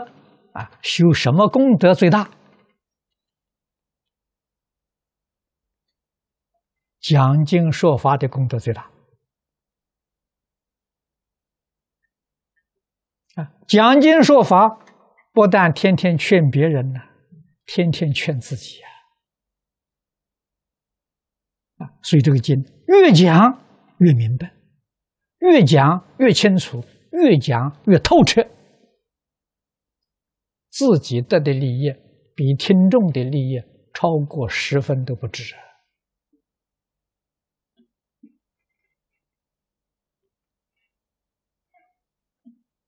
S1: 啊，修什么功德最大？讲经说法的功德最大啊！讲经说法不但天天劝别人呢，天天劝自己啊，啊，所以这个经越讲越明白。越讲越清楚，越讲越透彻，自己得的利益比听众的利益超过十分都不止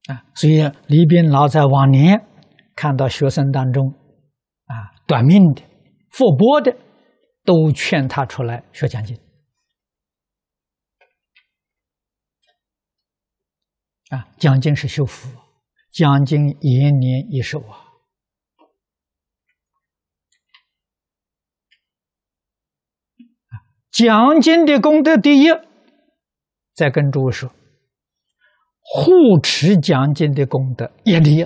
S1: 啊！所以李斌老在往年看到学生当中啊短命的、复播的，都劝他出来学讲经。啊，讲经是修福，讲经延年益寿啊！讲经的功德第一，再跟诸位说，护持讲经的功德也第一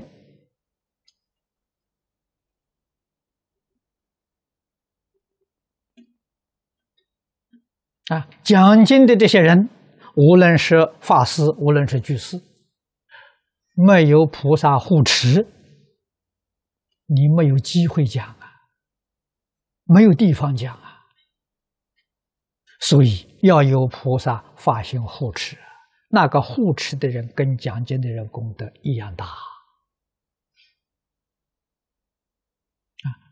S1: 啊！讲经的这些人，无论是法师，无论是居士。没有菩萨护持，你没有机会讲啊，没有地方讲啊。所以要有菩萨发心护持，那个护持的人跟讲经的人功德一样大啊。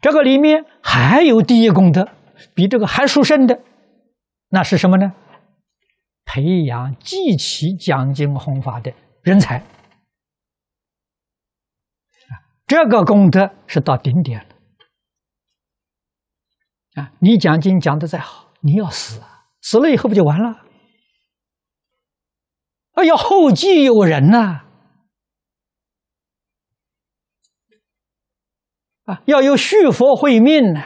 S1: 这个里面还有第一功德，比这个还殊胜的，那是什么呢？培养继起讲经弘法的人才。这个功德是到顶点了啊！你讲经讲的再好，你要死啊，死了以后不就完了？哎呀，后继有人呐！啊，要有续佛慧命呢，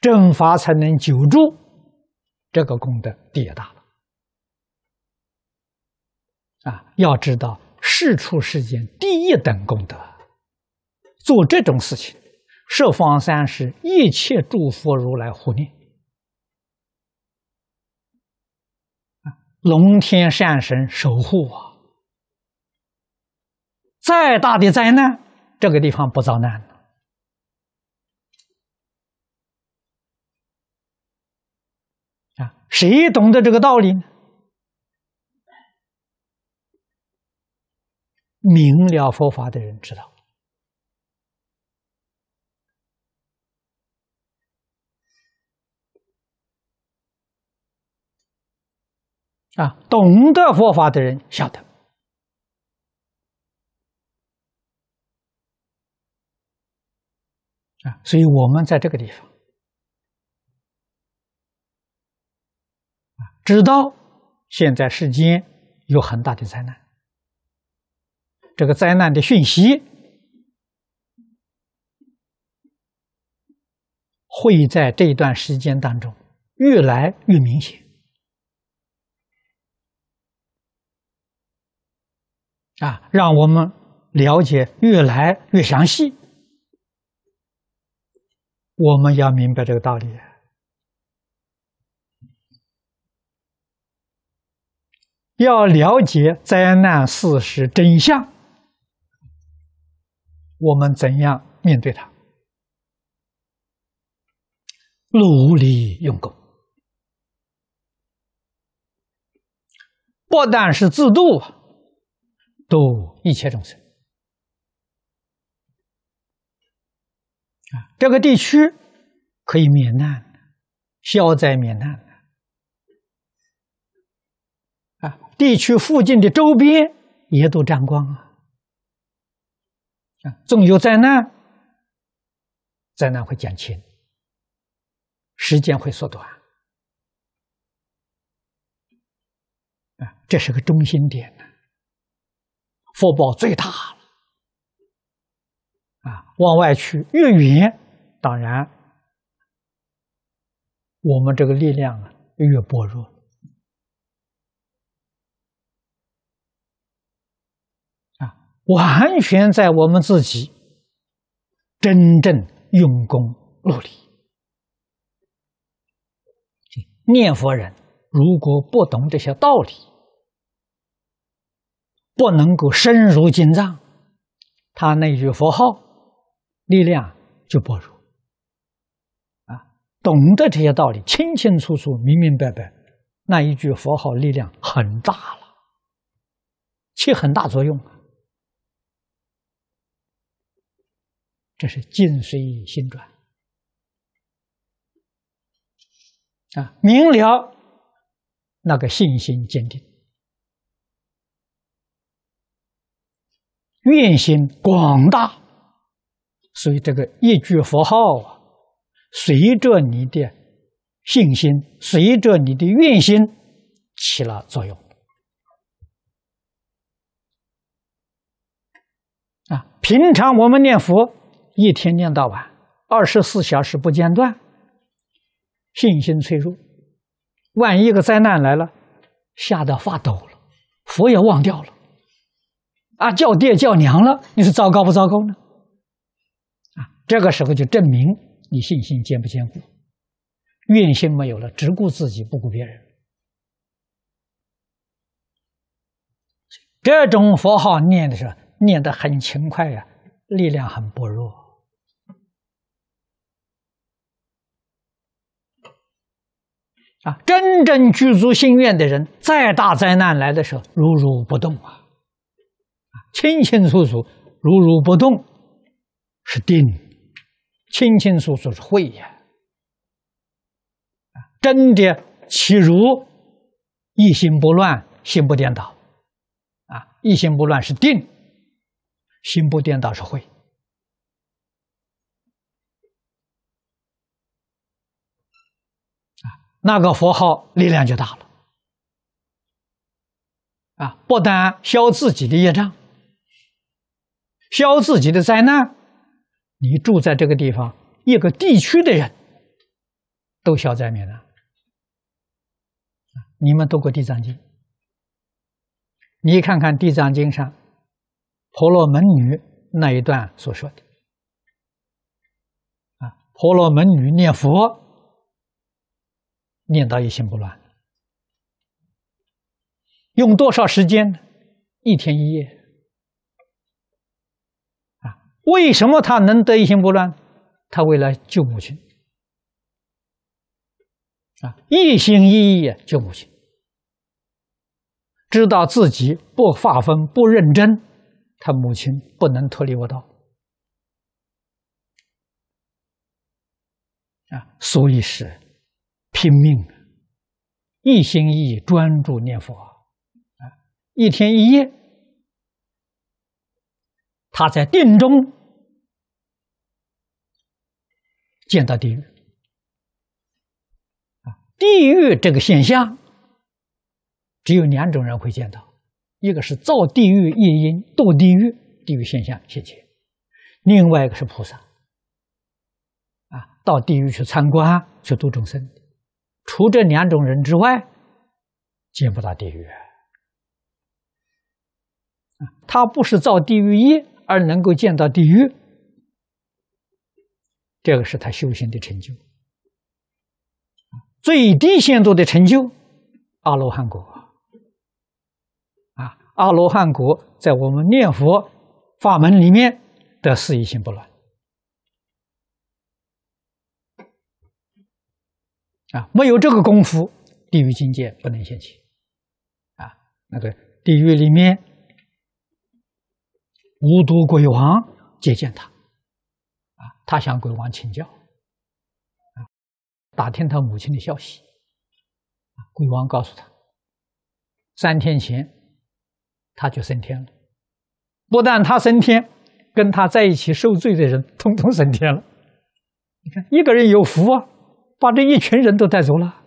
S1: 正法才能久住，这个功德也大了啊！要知道，世出世间第一等功德。做这种事情，设方三世一切诸佛如来护念，龙天善神守护啊！再大的灾难，这个地方不遭难啊！谁懂得这个道理呢？明了佛法的人知道。啊，懂得佛法的人晓得啊，所以我们在这个地方啊，知道现在世间有很大的灾难，这个灾难的讯息会在这一段时间当中越来越明显。啊，让我们了解越来越详细。我们要明白这个道理，要了解灾难事实真相，我们怎样面对它？努力用功，不但是自度。度一切众生啊，这个地区可以免难、消灾免难啊，地区附近的周边也都沾光啊。啊，总有灾难，灾难会减轻，时间会缩短啊，这是个中心点的。福报最大了，啊，往外去越远，当然我们这个力量啊越薄弱，啊，完全在我们自己真正用功努力。念佛人如果不懂这些道理。不能够深入经藏，他那句佛号力量就不如啊。懂得这些道理，清清楚楚、明明白白，那一句佛号力量很大了，起很大作用。这是静随心转啊，明了那个信心坚定。愿心广大，所以这个一句佛号啊，随着你的信心，随着你的愿心起了作用。啊，平常我们念佛，一天念到晚，二十四小时不间断，信心脆弱，万一一个灾难来了，吓得发抖了，佛也忘掉了。啊，叫爹叫娘了，你说糟糕不糟糕呢？啊，这个时候就证明你信心坚不坚固，愿心没有了，只顾自己不顾别人。这种佛号念的时候，念的很勤快呀，力量很薄弱。啊，真正具足心愿的人，再大灾难来的时候，如如不动啊。清清楚楚，如如不动，是定；清清楚楚是慧呀！真的，其如一心不乱，心不颠倒，啊，一心不乱是定，心不颠倒是慧，啊，那个佛号力量就大了，啊，不但消自己的业障。消自己的灾难，你住在这个地方，一个地区的人都消灾免难。你们读过《地藏经》，你看看《地藏经》上婆罗门女那一段所说的。啊，婆罗门女念佛，念到一心不乱，用多少时间一天一夜。为什么他能得一心不乱？他为了救母亲啊，一心一意救母亲，知道自己不发疯不认真，他母亲不能脱离我道啊，所以是拼命，一心一意专注念佛啊，一天一夜，他在定中。见到地狱啊，地狱这个现象，只有两种人会见到：一个是造地狱业因堕地狱，地狱现象现前；另外一个是菩萨啊，到地狱去参观去度众生除这两种人之外，见不到地狱啊。他不是造地狱业而能够见到地狱。这个是他修行的成就，最低限度的成就，阿罗汉果。啊，阿罗汉果在我们念佛法门里面的四一性不乱。啊，没有这个功夫，地狱境界不能现起。啊，那个地狱里面，无毒鬼王接见他。他向鬼王请教，啊，打听他母亲的消息。鬼王告诉他：三天前他就升天了，不但他升天，跟他在一起受罪的人通通升天了。你看，一个人有福啊，把这一群人都带走了，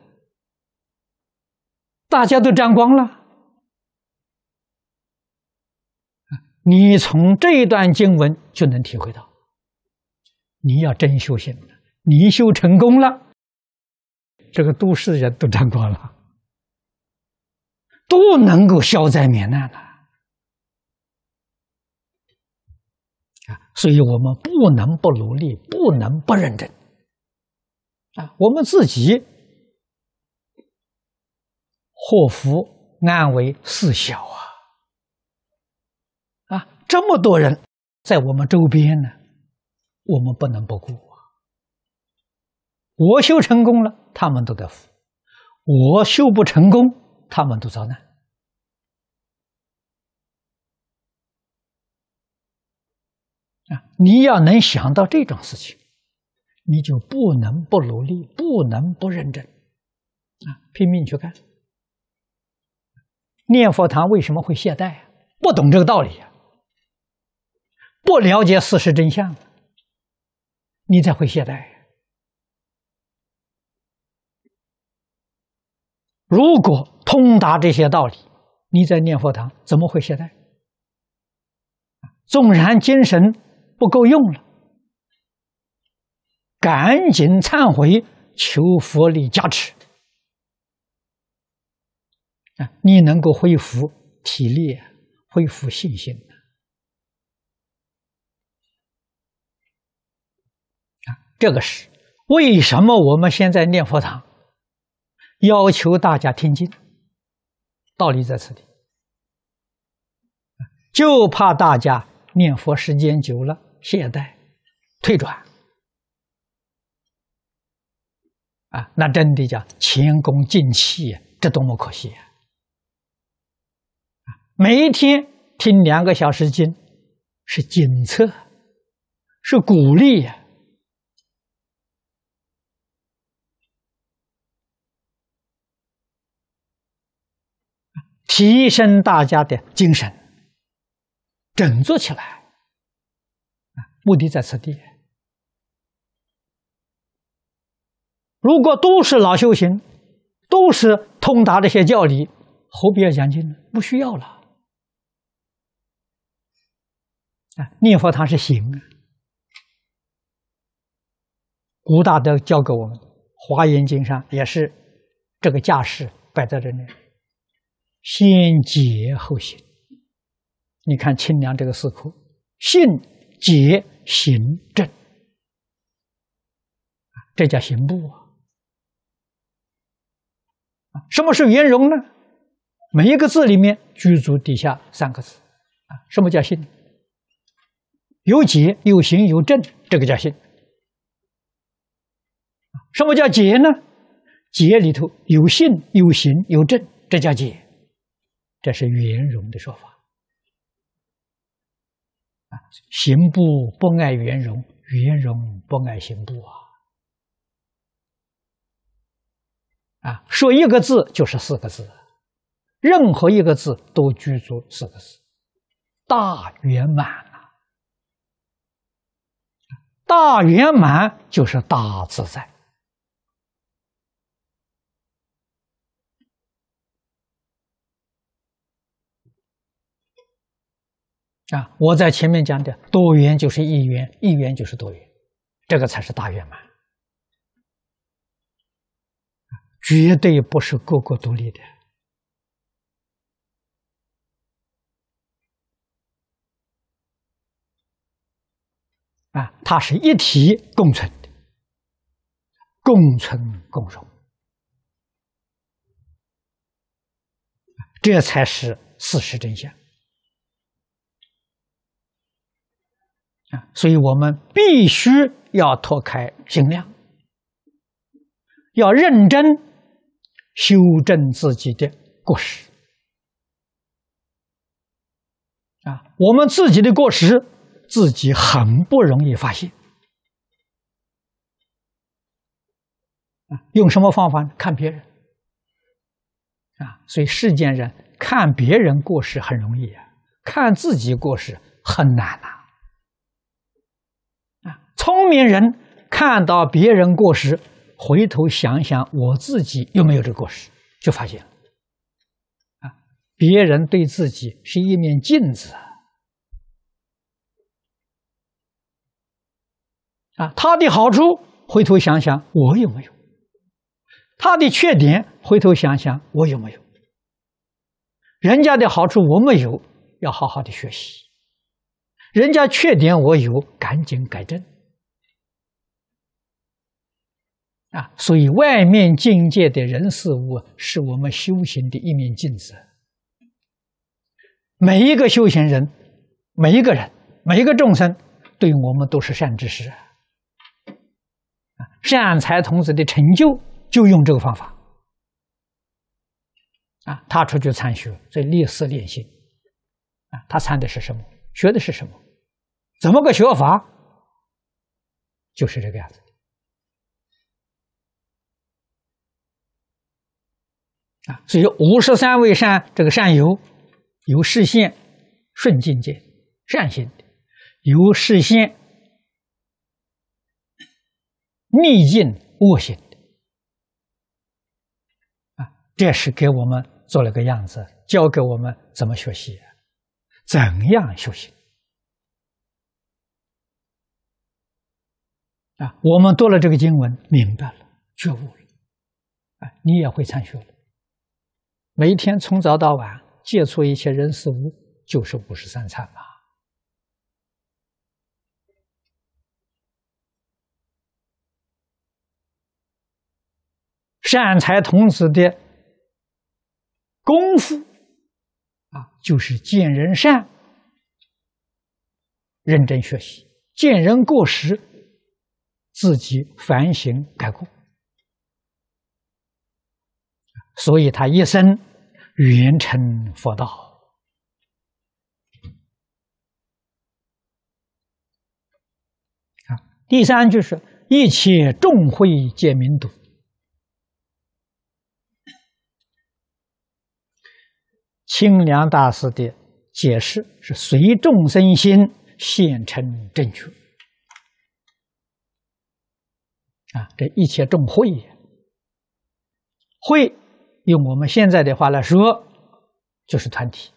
S1: 大家都沾光了。你从这一段经文就能体会到。你要真修行，你一修成功了，这个都市人都沾光了，都能够消灾免难了啊！所以我们不能不努力，不能不认真啊！我们自己祸福安危事小啊！啊，这么多人在我们周边呢。我们不能不顾啊！我修成功了，他们都得福；我修不成功，他们都遭难。啊！你要能想到这种事情，你就不能不努力，不能不认真，啊，拼命去干。念佛堂为什么会懈怠啊？不懂这个道理啊，不了解事实真相。你才会懈怠。如果通达这些道理，你在念佛堂怎么会懈怠？纵然精神不够用了，赶紧忏悔，求佛力加持啊！你能够恢复体力，恢复信心。这个是为什么？我们现在念佛堂要求大家听经，道理在此地，就怕大家念佛时间久了懈怠退转，啊，那真的叫前功尽弃呀！这多么可惜啊！每一天听两个小时经，是检测，是鼓励呀。提升大家的精神，振作起来，目的在此地。如果都是老修行，都是通达这些教理，何必要讲经呢？不需要了。啊，念佛堂是行啊，古大德教给我们，《华严经》上也是这个架势摆在这里。先解后行，你看“清凉”这个四库，信、解、行、正，这叫行部啊。什么是圆融呢？每一个字里面具足底下三个字，啊，什么叫信？有解、有行、有正，这个叫信。什么叫解呢？解里头有信、有行、有正，这叫解。这是圆融的说法啊，行部不爱圆融，圆融不爱行部啊！啊，说一个字就是四个字，任何一个字都具足四个字，大圆满啊！大圆满就是大自在。啊！我在前面讲的，多元就是一元，一元就是多元，这个才是大圆满，绝对不是各个独立的啊！它是一体共存的，共存共荣，这才是事实真相。啊，所以我们必须要脱开心量，要认真修正自己的过失。啊，我们自己的过失，自己很不容易发现。啊，用什么方法看别人？啊，所以世间人看别人过失很容易啊，看自己过失很难呐。聪明人看到别人过失，回头想想我自己有没有这个过失，就发现了。啊，别人对自己是一面镜子。啊，他的好处，回头想想我有没有；他的缺点，回头想想我有没有。人家的好处我没有，要好好的学习；人家缺点我有，赶紧改正。啊，所以外面境界的人事物是我们修行的一面镜子。每一个修行人，每一个人，每一个众生，对我们都是善知识。啊，善财童子的成就就用这个方法。啊，他出去参学，在历史练习啊，他参的是什么？学的是什么？怎么个学法？就是这个样子。所以五十三位善，这个善有有视线顺境界善行的，有视线逆境恶性的啊，这是给我们做了个样子，教给我们怎么学习，怎样学习啊。我们读了这个经文，明白了，觉悟了，啊，你也会参学了。每天从早到晚接触一些人事物，就是五十三餐嘛。善财童子的功夫啊，就是见人善，认真学习；见人过失，自己反省改过。所以他一生。元成佛道啊！第三句是“一切众慧皆明睹”，清凉大师的解释是“随众生心现成正确。啊！这一切众慧，会用我们现在的话来说，就是团体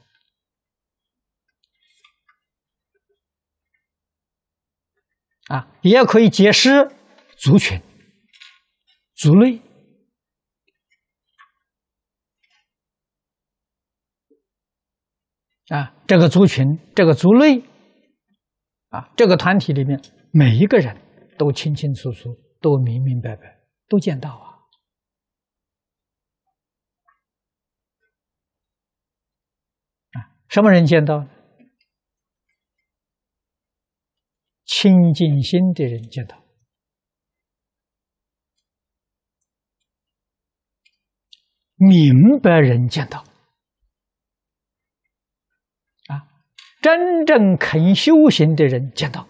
S1: 啊，也可以解释族群、族类。啊。这个族群、这个族类，啊，这个团体里面，每一个人都清清楚楚，都明明白白，都见到啊。什么人见到？清净心的人见到，明白人见到，啊，真正肯修行的人见到，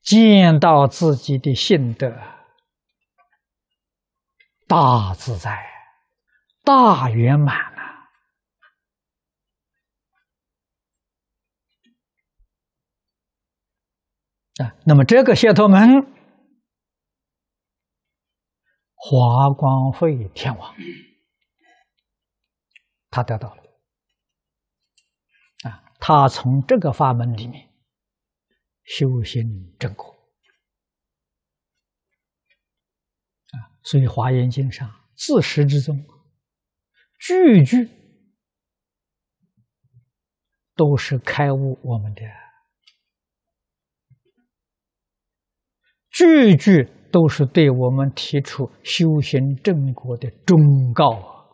S1: 见到自己的性德。大自在，大圆满了啊！那么这个解脱门，华光会天王，他得到了啊！他从这个法门里面修心正果。啊，所以《华严经》上自始至终，句句都是开悟我们的，句句都是对我们提出修行正果的忠告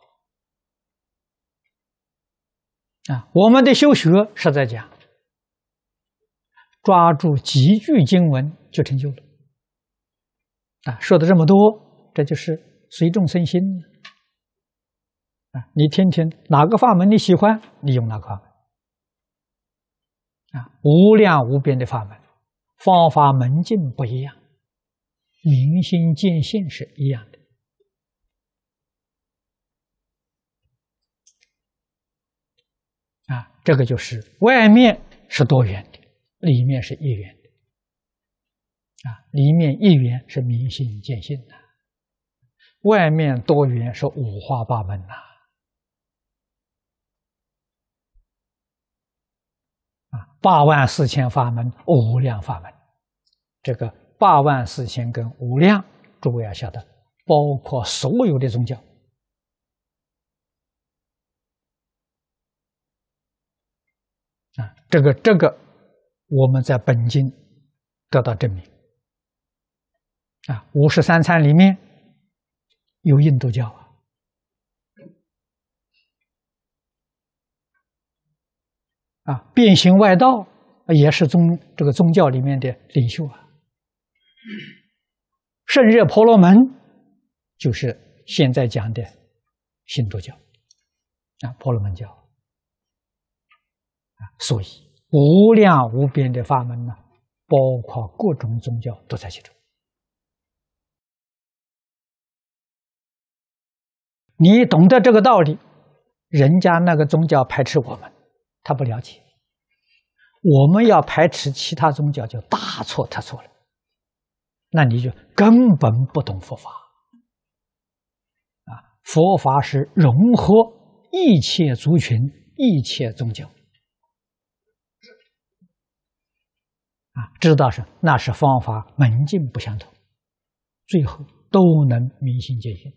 S1: 啊！我们的修学是在讲，抓住几句经文就成就了啊！说的这么多。这就是随众生心啊！你听听哪个法门你喜欢，你用哪个啊？无量无边的法门，方法门径不一样，明心见性是一样的啊！这个就是外面是多元的，里面是一元的啊！里面一元是明心见性的。外面多元，是五花八门呐，啊，八万四千法门，无量法门，这个八万四千跟无量，诸位要晓得，包括所有的宗教，啊，这个这个，我们在本经得到证明，啊，五十三参里面。有印度教啊，啊，变形外道也是宗这个宗教里面的领袖啊，圣热婆罗门就是现在讲的新宗教啊，婆罗门教啊，所以无量无边的法门呢，包括各种宗教都在其中。你懂得这个道理，人家那个宗教排斥我们，他不了解；我们要排斥其他宗教，就大错特错了。那你就根本不懂佛法，啊，佛法是融合一切族群、一切宗教，啊，知道是？那是方法门径不相同，最后都能明心见性。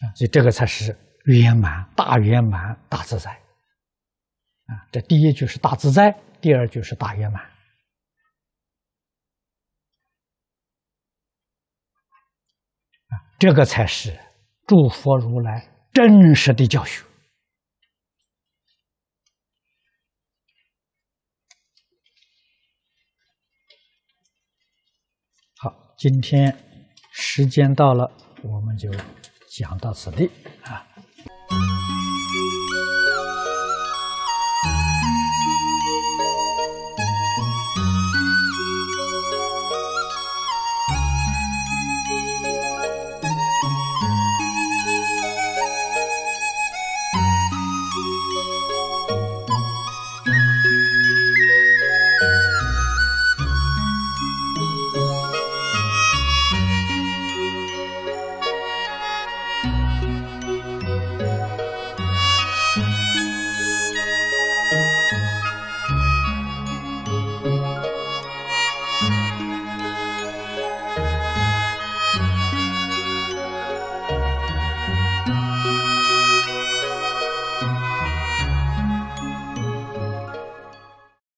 S1: 啊，所以这个才是圆满、大圆满、大自在。啊，这第一句是大自在，第二句是大圆满。啊，这个才是诸佛如来真实的教学。好，今天时间到了，我们就。讲到此地，啊。